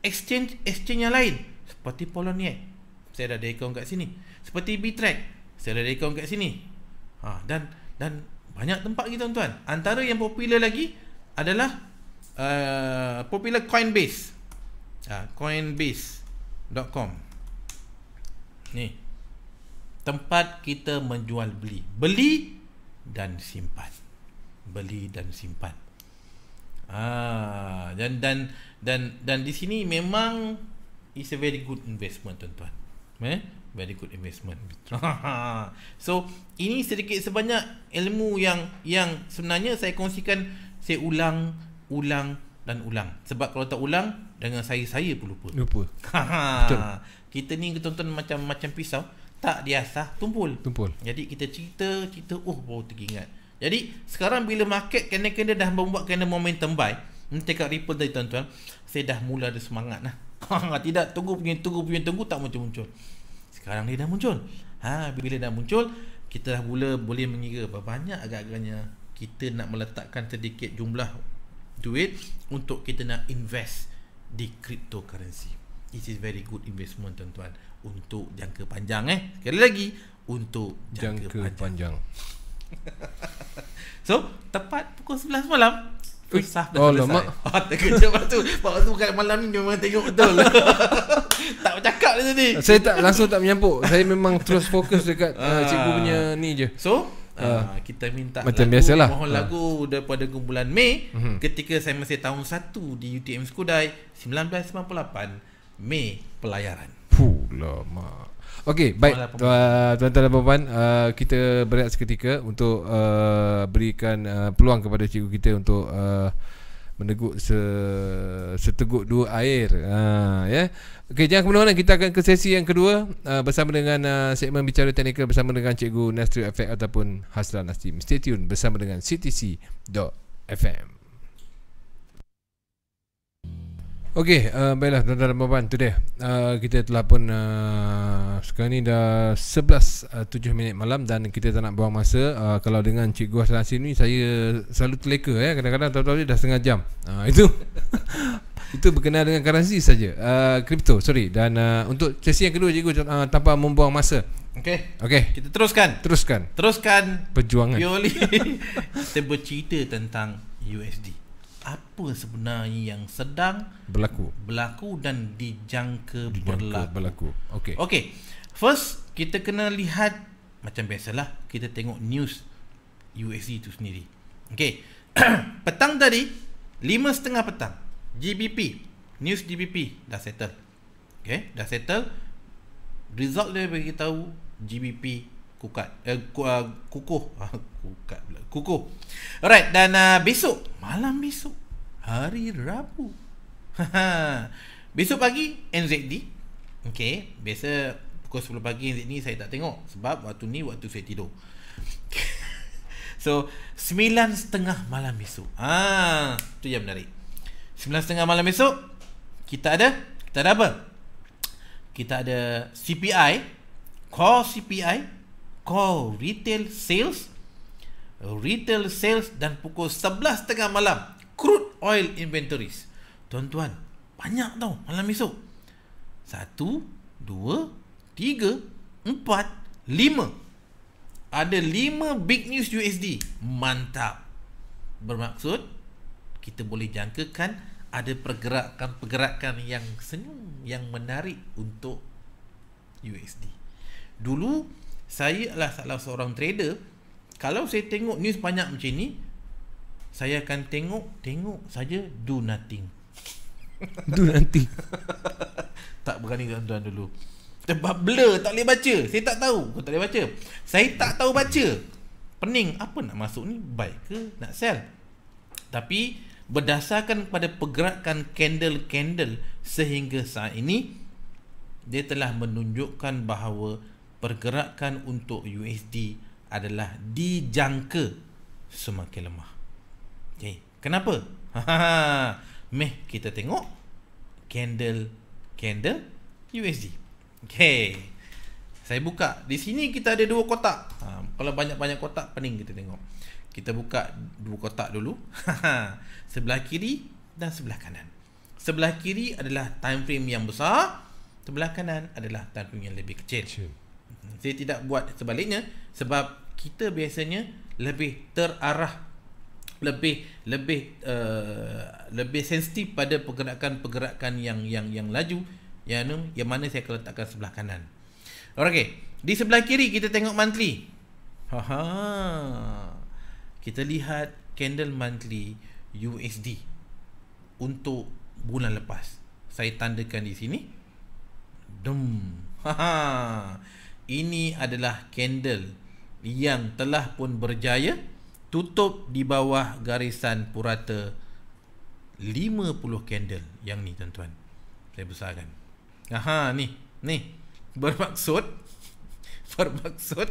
Speaker 2: Exchange-exchange yang lain Seperti Poloniex Saya dah ada account kat sini Seperti Bitrack Saya dah ada account kat sini ha, Dan dan banyak tempat lagi tuan-tuan Antara yang popular lagi adalah uh, Popular Coinbase uh, ha, Coinbase.com ni tempat kita menjual beli beli dan simpan beli dan simpan ah dan dan dan dan di sini memang is a very good investment tuan-tuan eh very good investment so ini sedikit sebanyak ilmu yang yang sebenarnya saya kongsikan saya ulang ulang dan ulang. Sebab kalau tak ulang, dengan saya saya pun lupa. Lupa. Ha. Kita ni tonton macam macam pisau, tak biasa tumpul. Tumpul. Jadi kita cerita, cerita oh baru teringat. Jadi sekarang bila market kena-kena dah membuat kena momentum buy, nanti kat ripple tadi tuan-tuan, saya dah mula ada semangat lah. Tidak tunggu punya tunggu punya tunggu tak muncul-muncul. Sekarang dia dah muncul. Ha bila dah muncul, kita dah mula boleh mengira banyak agak-agaknya kita nak meletakkan sedikit jumlah duit untuk kita nak invest di cryptocurrency. This is very good investment tuan-tuan untuk jangka panjang eh. Sekali lagi untuk jangka, jangka panjang. panjang. so, tepat pukul 11 malam Fisah eh, dah oh, lama. Oh, terkejut lepas tu bawa tu kat malam ni memang tengok betul Tak bercakap lah tadi Saya tak,
Speaker 1: langsung tak menyampuk Saya memang terus fokus dekat uh, cikgu punya ni je So, Ha. Kita minta Macam lagu, biasalah. mohon ha.
Speaker 2: lagu daripada kumpulan Mei mm-hmm. ketika saya masih tahun 1 di UTM Skudai 1998 Mei pelayaran. Fuh, lama.
Speaker 1: Okey, baik. Tuan-tuan dan puan-puan, uh, kita berehat seketika untuk uh, berikan uh, peluang kepada cikgu kita untuk uh, meneguk se seteguk dua air. Ha ya. Okey jangan ke mana-mana kita akan ke sesi yang kedua uh, bersama dengan uh, segmen bicara teknikal bersama dengan cikgu Nastri Effect ataupun Hasra Nasti. Stay tune bersama dengan CTC.fm. Okey, uh, baiklah tuan-tuan dan puan-puan, itu dia. Uh, kita telah pun uh, sekarang ni dah 11.07 uh, minit malam dan kita tak nak buang masa. Uh, kalau dengan Cikgu Hassan Asin ni, saya selalu terleka. Eh. Kadang-kadang tahu-tahu dia dah setengah jam. Uh, itu itu berkenaan dengan currency saja. Kripto, uh, sorry. Dan uh, untuk sesi yang kedua, Cikgu, uh, tanpa membuang masa. Okey. Okey. Kita teruskan. Teruskan.
Speaker 2: Teruskan. Perjuangan. Yoli, kita bercerita tentang USD apa sebenarnya yang sedang berlaku berlaku dan dijangka, dijangka berlaku. berlaku. Okey. Okey. First kita kena lihat macam biasalah kita tengok news USD itu sendiri. Okey. petang tadi 5.30 petang GBP news GBP dah settle. Okey, dah settle. Result dia bagi tahu GBP kukat eh, ku, uh, kukuh ah, kukat pula kukuh alright dan uh, besok malam besok hari Rabu besok pagi NZD okey biasa pukul 10 pagi NZD ni saya tak tengok sebab waktu ni waktu saya tidur so 9.30 malam besok ah tu yang menarik 9.30 malam besok kita ada kita ada apa kita ada CPI core CPI call retail sales retail sales dan pukul tengah malam crude oil inventories tuan-tuan banyak tau malam esok satu, dua, tiga, empat, lima. ada lima big news USD mantap bermaksud kita boleh jangkakan ada pergerakan-pergerakan yang senyum yang menarik untuk USD dulu saya adalah salah seorang trader kalau saya tengok news banyak macam ni saya akan tengok tengok saja do nothing do nothing tak berani tuan-tuan dulu sebab blur tak boleh baca saya tak tahu kau tak boleh baca saya tak tahu baca pening apa nak masuk ni buy ke nak sell tapi berdasarkan pada pergerakan candle-candle sehingga saat ini dia telah menunjukkan bahawa pergerakan untuk USD adalah dijangka semakin lemah. Okay. Kenapa? Meh kita tengok candle candle USD. Okay. Saya buka. Di sini kita ada dua kotak. Ha, kalau banyak-banyak kotak pening kita tengok. Kita buka dua kotak dulu. sebelah kiri dan sebelah kanan. Sebelah kiri adalah time frame yang besar. Sebelah kanan adalah time frame yang lebih kecil. Sure. Saya tidak buat sebaliknya sebab kita biasanya lebih terarah lebih lebih uh, lebih sensitif pada pergerakan-pergerakan yang yang yang laju yang yang mana saya letakkan sebelah kanan. Okey, di sebelah kiri kita tengok monthly. Ha Kita lihat candle monthly USD untuk bulan lepas. Saya tandakan di sini. Dum. Ha ha ini adalah candle yang telah pun berjaya tutup di bawah garisan purata 50 candle yang ni tuan-tuan saya besarkan aha ni ni bermaksud bermaksud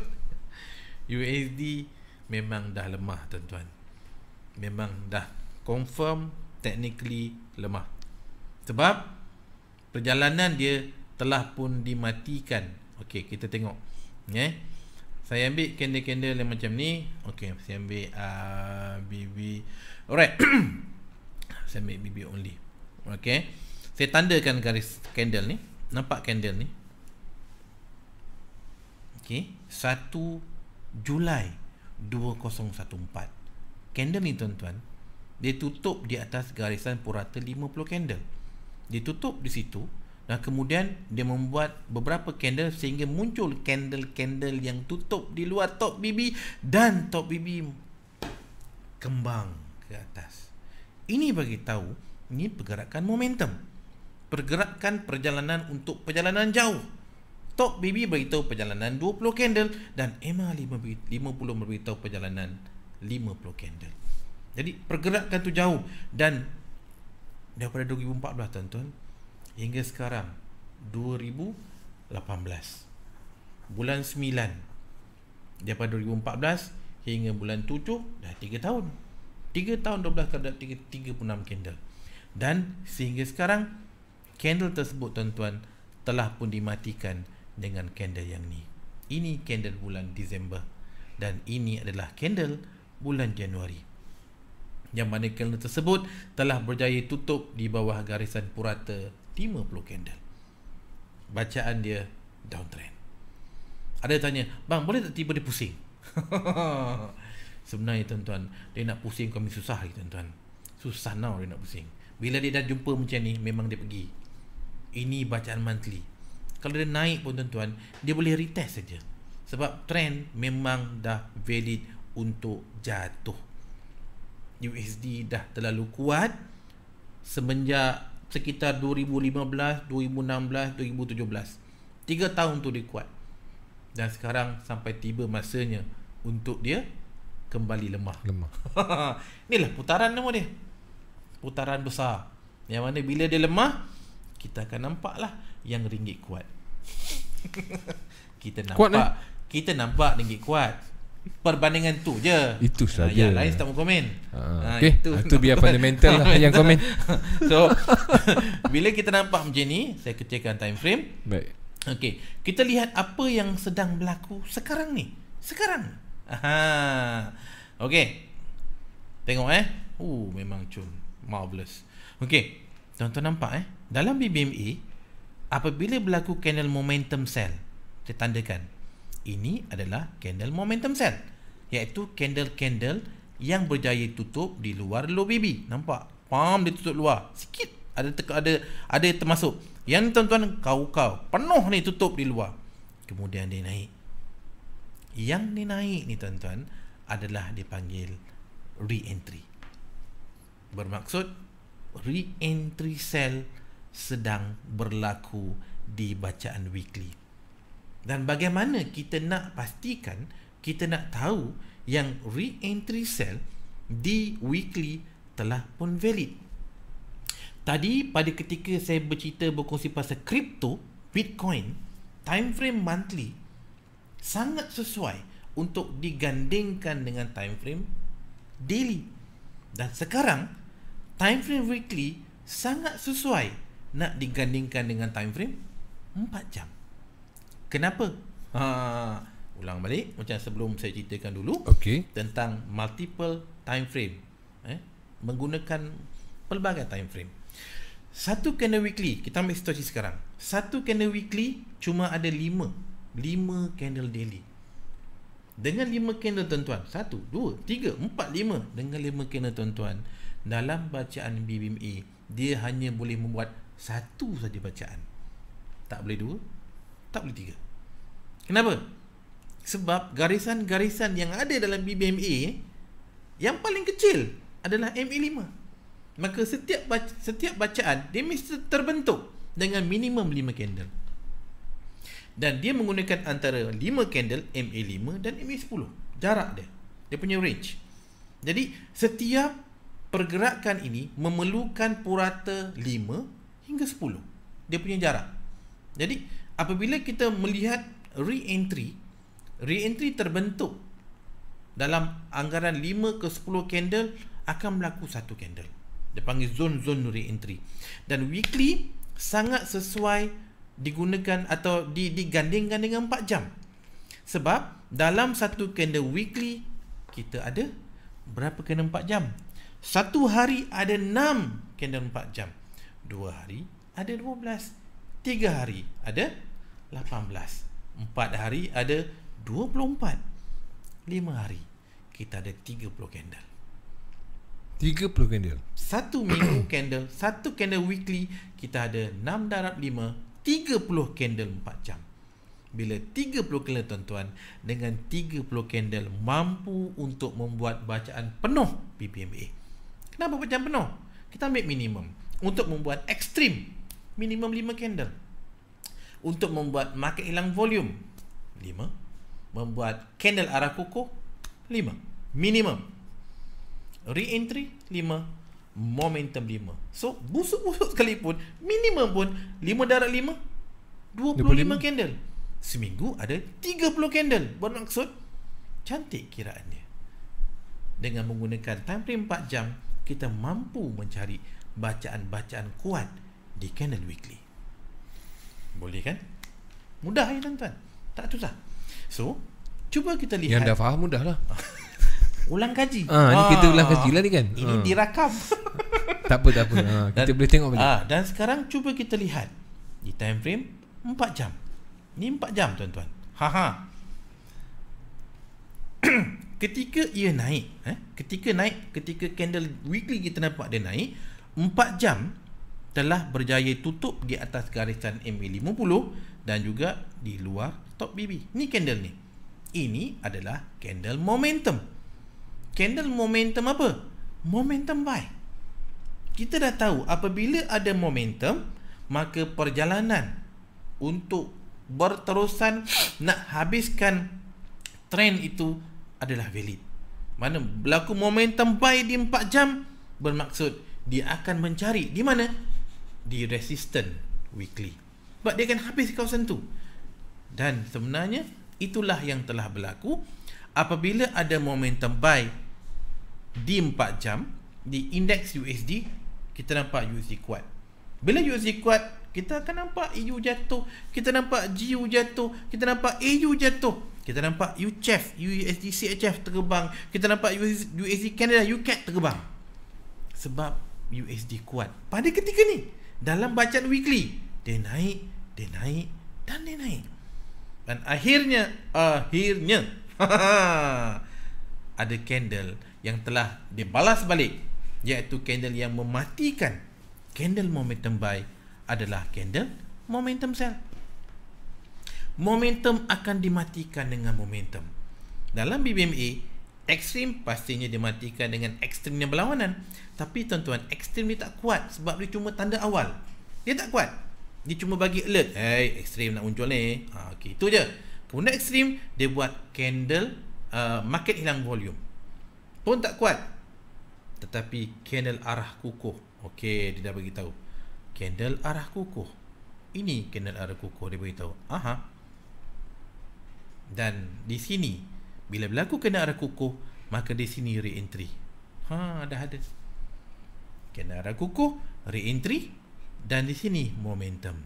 Speaker 2: USD memang dah lemah tuan-tuan memang dah confirm technically lemah sebab perjalanan dia telah pun dimatikan Okey, kita tengok. Ya. Yeah. Saya ambil candle-candle yang macam ni. Okey, saya ambil uh, ah, BB. Alright. saya ambil BB only. Okey. Saya tandakan garis candle ni. Nampak candle ni? Okey. 1 Julai 2014. Candle ni tuan-tuan. Dia tutup di atas garisan purata 50 candle. Dia tutup di situ dan kemudian dia membuat beberapa candle sehingga muncul candle-candle yang tutup di luar top bibi dan top bibi kembang ke atas. Ini bagi tahu ini pergerakan momentum. Pergerakan perjalanan untuk perjalanan jauh. Top bibi bagi tahu perjalanan 20 candle dan Emma 50 tahu perjalanan 50 candle. Jadi pergerakan tu jauh dan daripada 2014 tuan-tuan hingga sekarang 2018 bulan 9 daripada 2014 hingga bulan 7 dah 3 tahun 3 tahun 12 kadar 36 candle dan sehingga sekarang candle tersebut tuan-tuan telah pun dimatikan dengan candle yang ni ini candle bulan Disember dan ini adalah candle bulan Januari yang mana candle tersebut telah berjaya tutup di bawah garisan purata 50 candle Bacaan dia downtrend Ada tanya Bang boleh tak tiba dia pusing Sebenarnya tuan-tuan Dia nak pusing kami susah lagi tuan-tuan Susah now dia nak pusing Bila dia dah jumpa macam ni Memang dia pergi Ini bacaan monthly Kalau dia naik pun tuan-tuan Dia boleh retest saja Sebab trend memang dah valid Untuk jatuh USD dah terlalu kuat Semenjak sekitar 2015, 2016, 2017. Tiga tahun tu dia kuat. Dan sekarang sampai tiba masanya untuk dia kembali lemah. Lemah. Inilah putaran nama dia. Putaran besar. Yang mana bila dia lemah, kita akan nampaklah yang ringgit kuat. kita nampak. Kuat, eh? kita nampak ringgit kuat perbandingan tu je. Itu ah, saja. Ya, lain tak mau komen. Ha, ah. ah, okay. itu. itu biar fundamental lah yang komen. so bila kita nampak macam ni, saya kecilkan time frame. Baik. Okey, kita lihat apa yang sedang berlaku sekarang ni. Sekarang. Aha. okay. Tengok eh. Oh, memang cun. Marvelous. Okay. Tuan-tuan nampak eh. Dalam BBME, apabila berlaku candle momentum sell, saya tandakan ini adalah candle momentum cell iaitu candle-candle yang berjaya tutup di luar low BB nampak pam dia tutup luar sikit ada teka, ada ada termasuk yang tuan-tuan kau-kau penuh ni tutup di luar kemudian dia naik yang ni naik ni tuan-tuan adalah dipanggil re-entry bermaksud re-entry cell sedang berlaku di bacaan weekly dan bagaimana kita nak pastikan kita nak tahu yang re-entry sell di weekly telah pun valid. Tadi pada ketika saya bercerita berkongsi pasal crypto, Bitcoin, time frame monthly sangat sesuai untuk digandingkan dengan time frame daily. Dan sekarang time frame weekly sangat sesuai nak digandingkan dengan time frame 4 jam. Kenapa? Ha, ulang balik macam sebelum saya ceritakan dulu okay. tentang multiple time frame. Eh, menggunakan pelbagai time frame. Satu candle weekly, kita ambil situasi sekarang. Satu candle weekly cuma ada lima. Lima candle daily. Dengan lima candle tuan-tuan. Satu, dua, tiga, empat, lima. Dengan lima candle tuan-tuan. Dalam bacaan BBMA, dia hanya boleh membuat satu saja bacaan. Tak boleh dua, tak boleh tiga kenapa sebab garisan-garisan yang ada dalam BBMA yang paling kecil adalah e MA5 maka setiap baca, setiap bacaan dia mesti terbentuk dengan minimum 5 candle dan dia menggunakan antara 5 candle e MA5 dan MA10 e jarak dia dia punya range jadi setiap pergerakan ini memerlukan purata 5 hingga 10 dia punya jarak jadi apabila kita melihat re-entry re-entry terbentuk dalam anggaran 5 ke 10 candle akan berlaku satu candle dia panggil zon zone re-entry dan weekly sangat sesuai digunakan atau digandingkan dengan 4 jam sebab dalam satu candle weekly kita ada berapa candle 4 jam satu hari ada 6 candle 4 jam dua hari ada 12 tiga hari ada 18 empat hari ada 24 lima hari kita ada 30 candle 30 candle satu minggu candle satu candle weekly kita ada 6 darab 5 30 candle empat jam bila 30 candle tuan-tuan dengan 30 candle mampu untuk membuat bacaan penuh PPMA kenapa bacaan penuh kita ambil minimum untuk membuat ekstrim minimum 5 candle untuk membuat market hilang volume. Lima. Membuat candle arah kukuh Lima. Minimum. Re-entry. Lima. Momentum lima. So, busuk-busuk sekalipun, minimum pun lima darat lima. 25, 25 candle. Seminggu ada 30 candle. Bermaksud, cantik kiraannya. Dengan menggunakan time frame 4 jam, kita mampu mencari bacaan-bacaan kuat di candle weekly. Boleh kan? Mudah ya tuan-tuan. Tak susah. So, cuba kita lihat. Yang dah faham mudah lah. ulang kaji. Ha, ah, ini ah. kita ulang kaji lah ni kan. Ini ha. dirakam. tak apa, tak apa. Ha, kita
Speaker 1: dan, boleh tengok balik. Ah,
Speaker 2: dan sekarang cuba kita lihat. Di time frame, 4 jam. Ini 4 jam tuan-tuan. Ha ha. ketika ia naik, eh, ketika naik, ketika candle weekly kita nampak dia naik, 4 jam telah berjaya tutup di atas garisan MA50 dan juga di luar top BB. Ni candle ni. Ini adalah candle momentum. Candle momentum apa? Momentum buy. Kita dah tahu apabila ada momentum, maka perjalanan untuk berterusan nak habiskan trend itu adalah valid. Mana berlaku momentum buy di 4 jam bermaksud dia akan mencari di mana di resistant weekly sebab dia akan habis kawasan tu dan sebenarnya itulah yang telah berlaku apabila ada momentum buy di 4 jam di indeks USD kita nampak USD kuat bila USD kuat kita akan nampak EU jatuh kita nampak GU jatuh kita nampak AU jatuh kita nampak UCHF USD CHF terbang kita nampak USD, Canada UCAT terbang sebab USD kuat pada ketika ni dalam bacaan weekly dia naik dia naik dan dia naik dan akhirnya akhirnya ada candle yang telah dibalas balik iaitu candle yang mematikan candle momentum buy adalah candle momentum sell momentum akan dimatikan dengan momentum dalam BBMA ekstrim pastinya dia matikan dengan ekstrim yang berlawanan tapi tuan-tuan ekstrim ni tak kuat sebab dia cuma tanda awal dia tak kuat dia cuma bagi alert hey ekstrim nak muncul ni ha, ok itu je kemudian ekstrim dia buat candle uh, market hilang volume pun tak kuat tetapi candle arah kukuh okey, dia dah bagi tahu candle arah kukuh ini candle arah kukuh dia bagi tahu. aha dan di sini bila berlaku kena arah kukuh maka di sini re-entry ha dah ada kena arah kukuh re-entry dan di sini momentum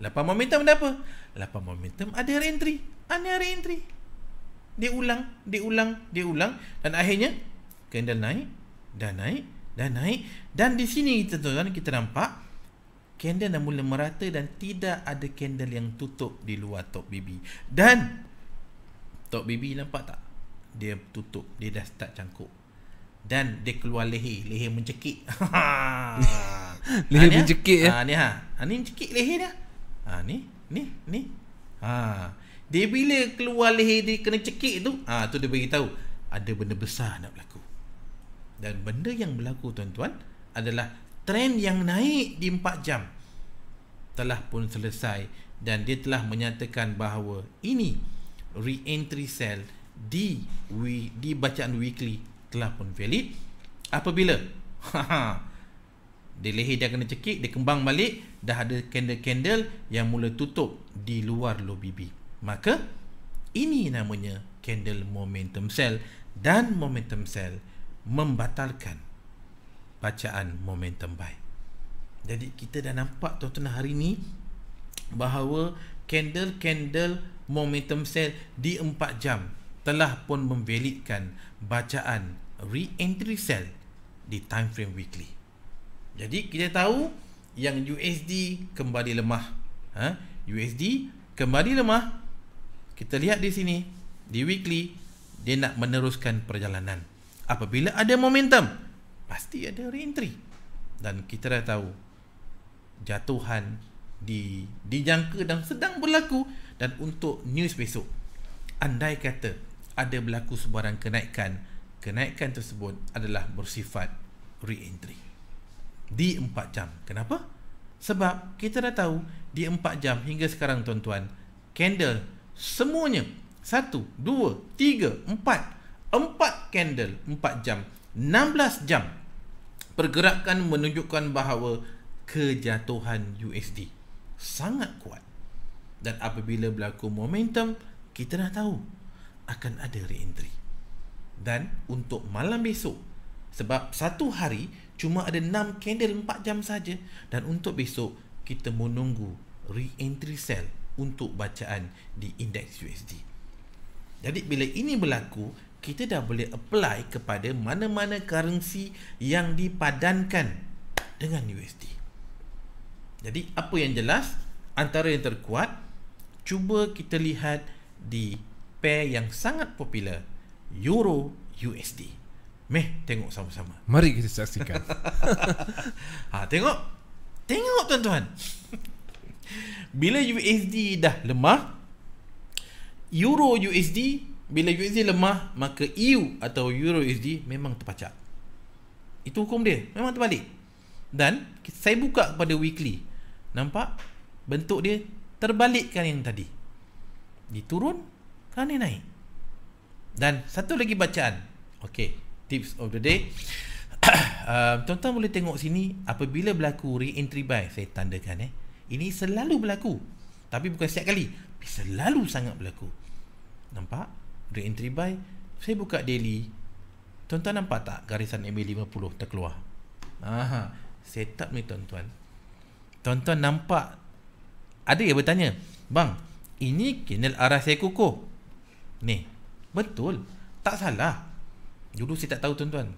Speaker 2: lapan momentum ada apa lapan momentum ada re-entry ada re-entry dia ulang dia ulang dia ulang dan akhirnya candle naik dan naik dan naik dan di sini kita tuan kita nampak candle dah mula merata dan tidak ada candle yang tutup di luar top baby dan Tok Bibi nampak tak? Dia tutup, dia dah start cangkuk. Dan dia keluar leher, leher mencekik. leher ah, ah. mencekik ya. Ha ha. Ha ni mencekik leher dia. Ha ni, ni, ni. Ha. Dia bila keluar leher dia kena cekik tu, ha tu dia bagi tahu ada benda besar nak berlaku. Dan benda yang berlaku tuan-tuan adalah trend yang naik di 4 jam telah pun selesai dan dia telah menyatakan bahawa ini re-entry sell di we, di bacaan weekly telah pun valid apabila di leher dia kena cekik dia kembang balik dah ada candle-candle yang mula tutup di luar low BB maka ini namanya candle momentum sell dan momentum sell membatalkan bacaan momentum buy jadi kita dah nampak tuan-tuan hari ni bahawa candle-candle momentum sell di 4 jam telah pun membelitkan bacaan re-entry sell di time frame weekly. Jadi kita tahu yang USD kembali lemah. Ha? USD kembali lemah. Kita lihat di sini di weekly dia nak meneruskan perjalanan. Apabila ada momentum, pasti ada re-entry. Dan kita dah tahu jatuhan di dijangka dan sedang berlaku dan untuk news besok andai kata ada berlaku sebarang kenaikan kenaikan tersebut adalah bersifat re-entry di 4 jam kenapa? sebab kita dah tahu di 4 jam hingga sekarang tuan-tuan candle semuanya 1, 2, 3, 4 4 candle 4 jam 16 jam pergerakan menunjukkan bahawa kejatuhan USD sangat kuat dan apabila berlaku momentum kita dah tahu akan ada re-entry. dan untuk malam besok sebab satu hari cuma ada 6 candle 4 jam saja dan untuk besok kita menunggu re-entry sell untuk bacaan di indeks USD. Jadi bila ini berlaku, kita dah boleh apply kepada mana-mana currency yang dipadankan dengan USD. Jadi apa yang jelas antara yang terkuat cuba kita lihat di pair yang sangat popular Euro USD. Meh tengok sama-sama. Mari kita saksikan. ha tengok. Tengok tuan-tuan. Bila USD dah lemah, Euro USD bila USD lemah maka EU atau Euro USD memang terpacak. Itu hukum dia, memang terbalik. Dan saya buka pada weekly. Nampak bentuk dia terbalikkan yang tadi diturun kan kerana naik dan satu lagi bacaan okey tips of the day um, tuan-tuan boleh tengok sini apabila berlaku re-entry buy saya tandakan eh ini selalu berlaku tapi bukan setiap kali selalu sangat berlaku nampak re-entry buy saya buka daily tuan-tuan nampak tak garisan MA50 terkeluar aha set up ni tuan-tuan tuan-tuan nampak ada yang bertanya bang ini kenal arah saya kukuh ni betul tak salah dulu saya tak tahu tuan-tuan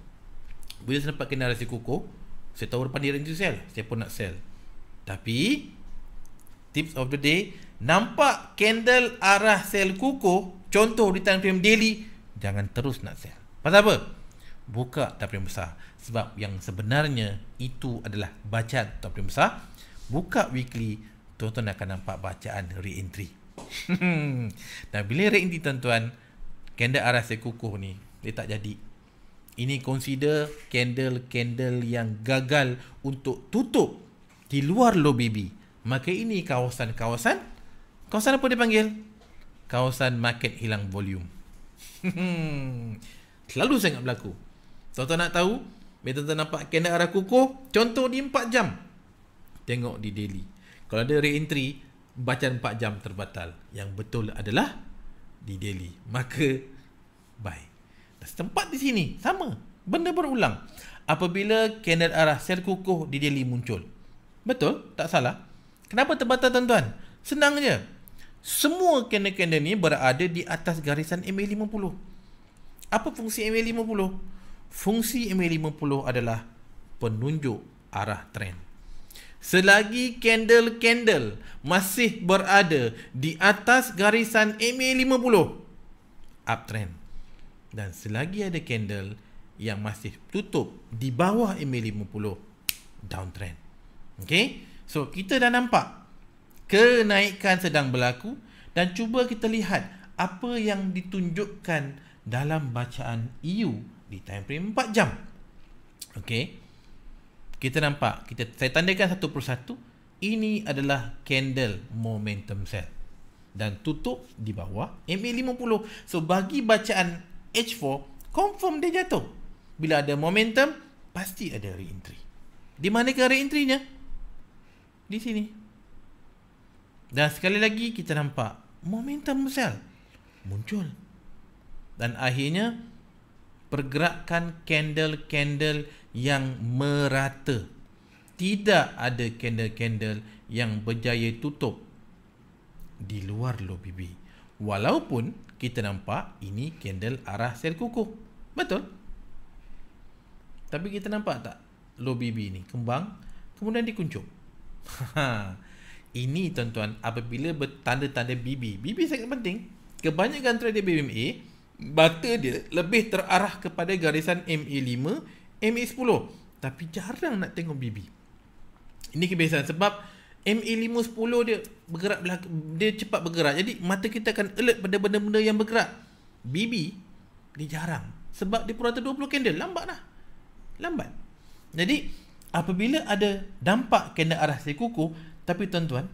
Speaker 2: bila saya dapat kenal arah saya kukuh saya tahu depan dia rentu sel saya pun nak sel tapi tips of the day nampak candle arah sel kuku, contoh di time frame daily jangan terus nak sel pasal apa buka time frame besar sebab yang sebenarnya itu adalah bacaan time frame besar buka weekly tuan-tuan akan nampak bacaan re-entry. Dan bila re-entry tuan-tuan, candle arah saya kukuh ni, dia tak jadi. Ini consider candle-candle yang gagal untuk tutup di luar low baby. Maka ini kawasan-kawasan, kawasan apa dia panggil? Kawasan market hilang volume. Selalu sangat berlaku. Tuan-tuan nak tahu? Bila tuan-tuan nampak candle arah kukuh, contoh di 4 jam. Tengok di daily. Kalau ada re-entry Bacaan 4 jam terbatal Yang betul adalah Di Delhi Maka Bye Dah setempat di sini Sama Benda berulang Apabila kanal arah sel kukuh di Delhi muncul Betul? Tak salah? Kenapa terbatal tuan-tuan? Senang je Semua kanal-kanal ni berada di atas garisan MA50 Apa fungsi MA50? Fungsi MA50 adalah penunjuk arah trend Selagi candle-candle masih berada di atas garisan MA50 uptrend. Dan selagi ada candle yang masih tutup di bawah MA50 downtrend. Okay? So, kita dah nampak kenaikan sedang berlaku dan cuba kita lihat apa yang ditunjukkan dalam bacaan EU di time frame 4 jam. Okay? kita nampak kita saya tandakan satu persatu ini adalah candle momentum sell dan tutup di bawah MA50 so bagi bacaan H4 confirm dia jatuh bila ada momentum pasti ada re-entry di mana manakah re-entrynya? di sini dan sekali lagi kita nampak momentum sell muncul dan akhirnya pergerakan candle-candle yang merata. Tidak ada candle-candle yang berjaya tutup di luar lo bibi. Walaupun kita nampak ini candle arah sel kukuh. Betul? Tapi kita nampak tak lo bibi ini kembang kemudian dikuncup. Ha. ini tuan-tuan apabila bertanda-tanda bibi. Bibi sangat penting. Kebanyakan trader BBMA, bata dia lebih terarah kepada garisan MA5 MA10 e tapi jarang nak tengok BB. Ini kebiasaan sebab e MA510 dia bergerak belak- dia cepat bergerak. Jadi mata kita akan alert pada benda-benda yang bergerak. BB dia jarang sebab dia purata 20 candle lambat lah. Lambat. Jadi apabila ada dampak candle arah si kuku, tapi tuan-tuan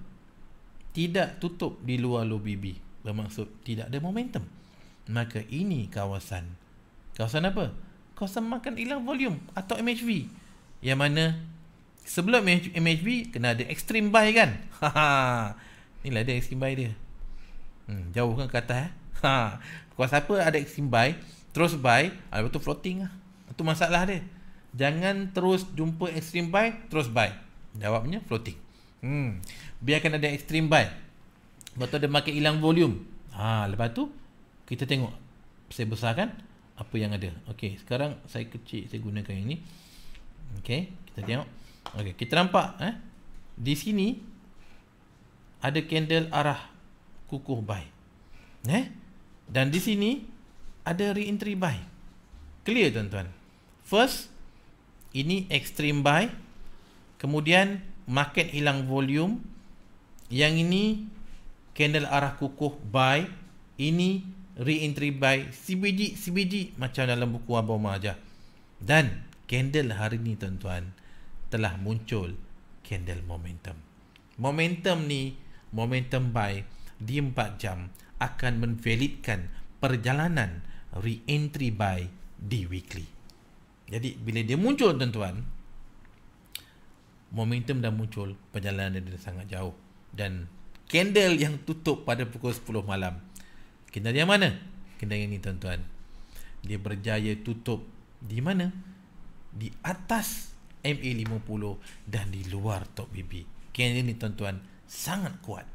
Speaker 2: tidak tutup di luar low BB bermaksud tidak ada momentum. Maka ini kawasan kawasan apa? kau makan ilang volume atau MHV yang mana sebelum MHV kena ada extreme buy kan ha lah dia extreme buy dia hmm, jauh kan kata eh? ha kau siapa ada extreme buy terus buy ah, lepas tu floating lah itu masalah dia jangan terus jumpa extreme buy terus buy jawabnya floating hmm biarkan ada extreme buy lepas tu ada makin hilang volume ha lepas tu kita tengok saya besar kan apa yang ada. Okey, sekarang saya kecil saya gunakan yang ni. Okey, kita tengok. Okey, kita nampak eh di sini ada candle arah kukuh buy. Eh? Dan di sini ada re-entry buy. Clear tuan-tuan. First ini extreme buy. Kemudian market hilang volume. Yang ini candle arah kukuh buy. Ini re-entry buy CBG CBG macam dalam buku Obama aja dan candle hari ni tuan-tuan telah muncul candle momentum momentum ni momentum buy di 4 jam akan menvalidkan perjalanan re-entry buy di weekly jadi bila dia muncul tuan-tuan momentum dah muncul perjalanan dia sangat jauh dan candle yang tutup pada pukul 10 malam Kedai yang mana? Kedai yang ini tuan-tuan Dia berjaya tutup Di mana? Di atas MA50 Dan di luar Top BB Kedai ini tuan-tuan Sangat kuat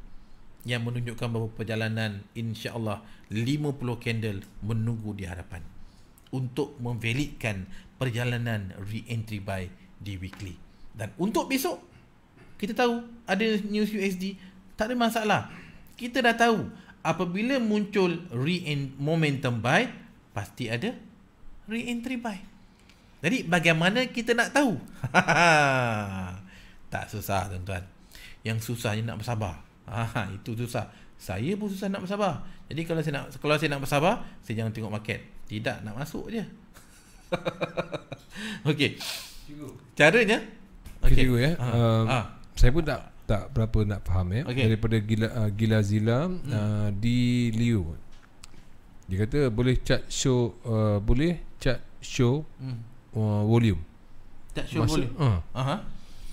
Speaker 2: Yang menunjukkan bahawa perjalanan insya InsyaAllah 50 candle Menunggu di hadapan Untuk memvalidkan Perjalanan re-entry buy Di weekly Dan untuk besok Kita tahu Ada news USD Tak ada masalah Kita dah tahu apabila muncul re-momentum buy pasti ada re-entry buy jadi bagaimana kita nak tahu tak susah tuan-tuan yang susahnya nak bersabar ha, itu susah saya pun susah nak bersabar jadi kalau saya nak kalau saya nak bersabar saya jangan tengok market tidak nak masuk je okey caranya okey ya um, ha.
Speaker 1: saya pun tak tak berapa nak faham ya eh? okay. daripada Gila uh, Gila Zila hmm. uh, di Liu. Dia kata boleh chat show uh, boleh chat show hmm. uh, volume. Chat show Maksud, volume. Uh, uh-huh.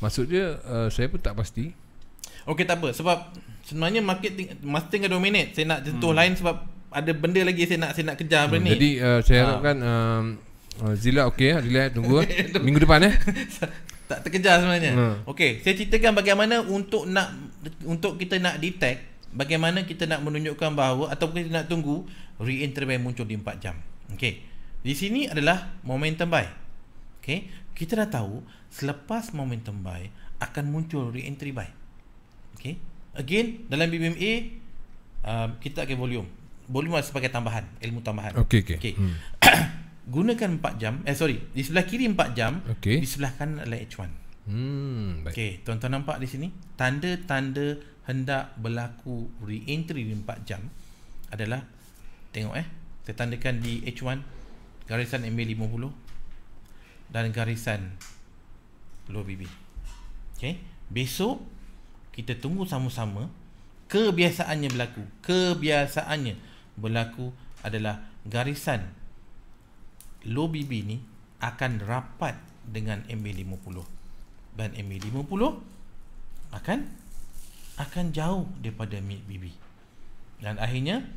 Speaker 1: Maksud uh, saya pun tak pasti.
Speaker 2: Okey tak apa sebab sebenarnya market ting- masih tinggal 2 minit saya nak jentuh hmm. lain sebab ada benda lagi saya nak saya nak kejar hmm. ni. Jadi uh, saya ha.
Speaker 1: harapkan uh. Uh, Zila okey lah Zila tunggu eh. minggu depan eh. tak terkejar sebenarnya. Hmm. Okey,
Speaker 2: saya ceritakan bagaimana untuk nak untuk kita nak detect bagaimana kita nak menunjukkan bahawa ataupun kita nak tunggu re-entry buy muncul di 4 jam. Okey. Di sini adalah momentum buy. Okey. Kita dah tahu selepas momentum buy akan muncul re-entry buy. Okey. Again, dalam BBMA uh, um, kita akan volume. Volume sebagai tambahan, ilmu tambahan. Okey, okey. Okey. Hmm. gunakan 4 jam eh sorry di sebelah kiri 4 jam okay. di sebelah kanan adalah H1 hmm baik okey tuan nampak di sini tanda-tanda hendak berlaku re-entry di 4 jam adalah tengok eh saya tandakan di H1 garisan MA50 dan garisan low BB Okay, besok kita tunggu sama-sama kebiasaannya berlaku kebiasaannya berlaku adalah garisan low BB ni akan rapat dengan MB50 dan MB50 akan akan jauh daripada mid BB dan akhirnya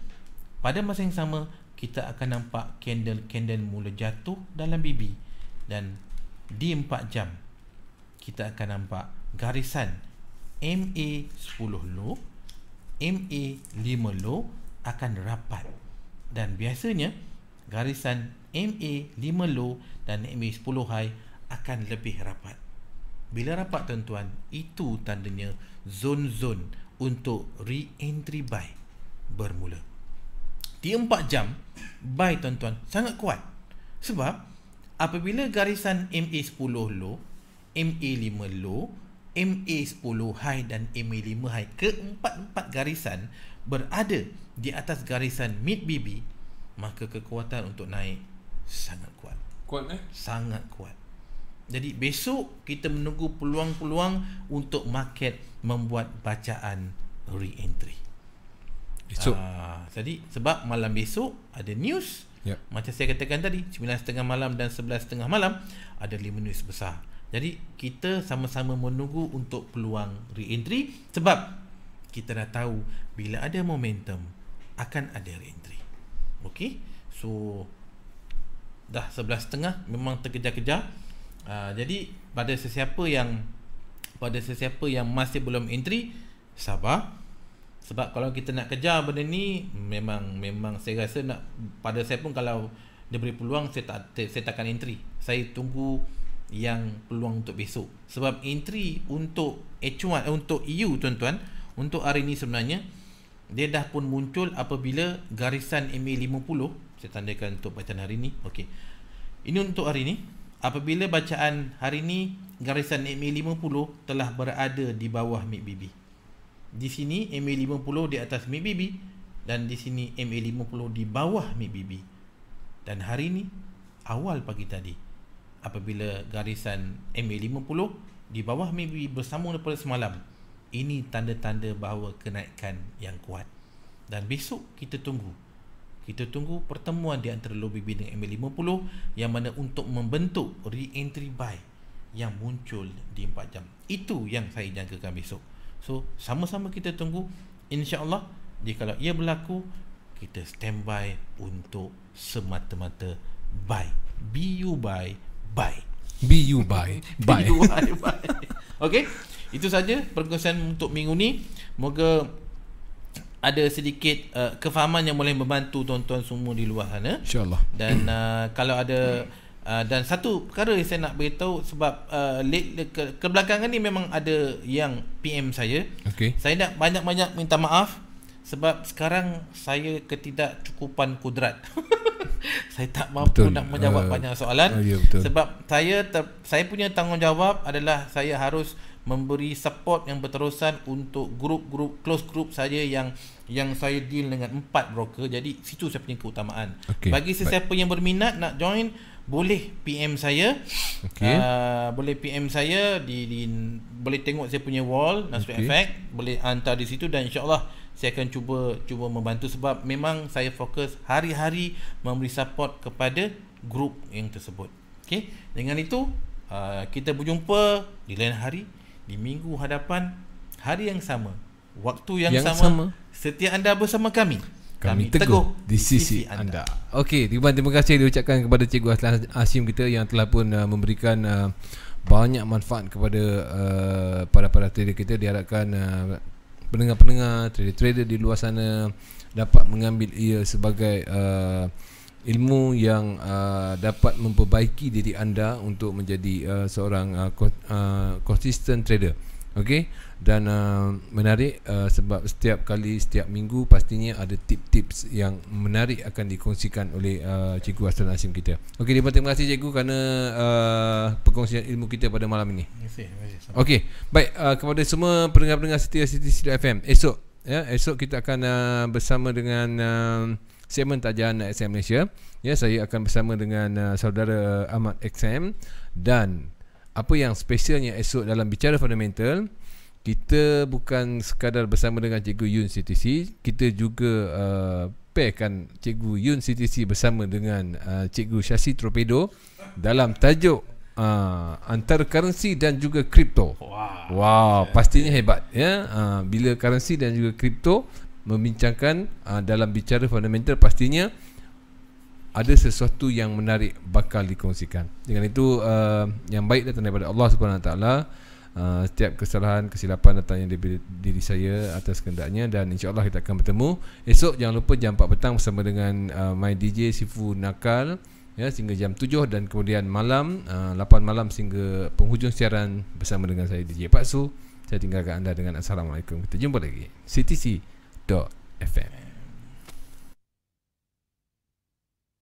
Speaker 2: pada masa yang sama kita akan nampak candle-candle mula jatuh dalam BB dan di 4 jam kita akan nampak garisan MA 10 low MA 5 low akan rapat dan biasanya garisan MA 5 low dan MA 10 high akan lebih rapat. Bila rapat tuan-tuan, itu tandanya zon-zon untuk re-entry buy bermula. Di 4 jam, buy tuan-tuan sangat kuat. Sebab apabila garisan MA 10 low, MA 5 low, MA 10 high dan MA 5 high keempat-empat garisan berada di atas garisan mid BB maka kekuatan untuk naik sangat kuat. Kuat eh? Sangat kuat. Jadi besok kita menunggu peluang-peluang untuk market membuat bacaan re-entry. Besok. Aa, ah, tadi sebab malam besok ada news. Yep. Ya. Macam saya katakan tadi 9.30 malam dan 11.30 malam ada 5 news besar. Jadi kita sama-sama menunggu untuk peluang re-entry sebab kita dah tahu bila ada momentum akan ada re-entry. Okey. So dah 11:30 memang terkejar-kejar. Uh, jadi pada sesiapa yang pada sesiapa yang masih belum entry, sabar. Sebab kalau kita nak kejar benda ni memang memang saya rasa nak pada saya pun kalau dia beri peluang saya tak saya takkan entry. Saya tunggu yang peluang untuk besok. Sebab entry untuk H1 eh, untuk EU tuan-tuan untuk hari ni sebenarnya dia dah pun muncul apabila garisan MA50 saya tandakan untuk bacaan hari ini okey ini untuk hari ini apabila bacaan hari ini garisan MA50 telah berada di bawah MA BB di sini MA50 di atas MA BB dan di sini MA50 di bawah MA BB dan hari ini awal pagi tadi apabila garisan MA50 di bawah MA BB bersama daripada semalam ini tanda-tanda bahawa kenaikan yang kuat dan besok kita tunggu kita tunggu pertemuan di antara lobby bidang M50 e yang mana untuk membentuk re-entry buy yang muncul di 4 jam itu yang saya jangkakan besok so sama-sama kita tunggu insyaAllah jika kalau ia berlaku kita standby untuk semata-mata buy be you buy buy be buy buy, be buy, buy. okay itu saja perkongsian untuk minggu ni. Moga ada sedikit uh, kefahaman yang boleh membantu tuan-tuan semua di luar sana. Eh? InsyaAllah. Dan uh, kalau ada uh, dan satu perkara yang saya nak beritahu sebab uh, late, ke, kebelakangan ni memang ada yang PM saya. Okay. Saya nak banyak-banyak minta maaf sebab sekarang saya ketidakcukupan kudrat. saya tak mampu betul. nak menjawab uh, banyak soalan uh, yeah, ya, sebab saya ter, saya punya tanggungjawab adalah saya harus memberi support yang berterusan untuk grup-grup close group saja yang yang saya deal dengan empat broker jadi situ saya punya keutamaan okay, bagi sesiapa baik. yang berminat nak join boleh PM saya okay. uh, ah, boleh PM saya di, di boleh tengok saya punya wall nasib okay. FX boleh hantar di situ dan insyaallah saya akan cuba cuba membantu sebab memang saya fokus hari-hari memberi support kepada grup yang tersebut okey dengan itu Uh, kita berjumpa di lain hari di minggu hadapan hari yang sama waktu yang, yang sama, sama setia anda bersama kami kami, kami teguh di sisi anda, anda.
Speaker 1: okey terima, terima kasih diucapkan kepada cikgu Aslan Asim kita yang telah pun uh, memberikan uh, banyak manfaat kepada uh, para para trader kita diharapkan uh, pendengar-pendengar trader-trader di luar sana dapat mengambil ia sebagai uh, ilmu yang uh, dapat memperbaiki diri anda untuk menjadi uh, seorang uh, uh, consistent trader. okay? Dan uh, menarik uh, sebab setiap kali setiap minggu pastinya ada tip tips yang menarik akan dikongsikan oleh uh, cikgu Hasan Asim kita. Okey, terima kasih cikgu kerana uh, perkongsian ilmu kita pada malam ini. Terima Baik, uh, kepada semua pendengar-pendengar setia Siti FM, esok ya, esok kita akan uh, bersama dengan uh, segmen tajaan XM Malaysia. Ya, saya akan bersama dengan uh, saudara uh, Ahmad XM dan apa yang spesialnya esok dalam bicara fundamental kita bukan sekadar bersama dengan Cikgu Yun CTC, kita juga uh, pairkan Cikgu Yun CTC bersama dengan uh, Cikgu Syasi Tropedo dalam tajuk uh, antara currency dan juga kripto. Wow. wow, pastinya hebat ya. Uh, bila currency dan juga kripto membincangkan uh, dalam bicara fundamental pastinya ada sesuatu yang menarik bakal dikongsikan. Dengan itu uh, yang baik datang daripada Allah Subhanahu Wa taala. Ah, setiap kesalahan, kesilapan datang yang diberi, diri saya atas kehendaknya dan insya-Allah kita akan bertemu esok jangan lupa jam 4 petang bersama dengan uh, my DJ Sifu Nakal ya sehingga jam 7 dan kemudian malam uh, 8 malam sehingga penghujung siaran bersama dengan saya DJ Pak Su. Saya tinggalkan anda dengan assalamualaikum. Kita jumpa lagi. CTC FM.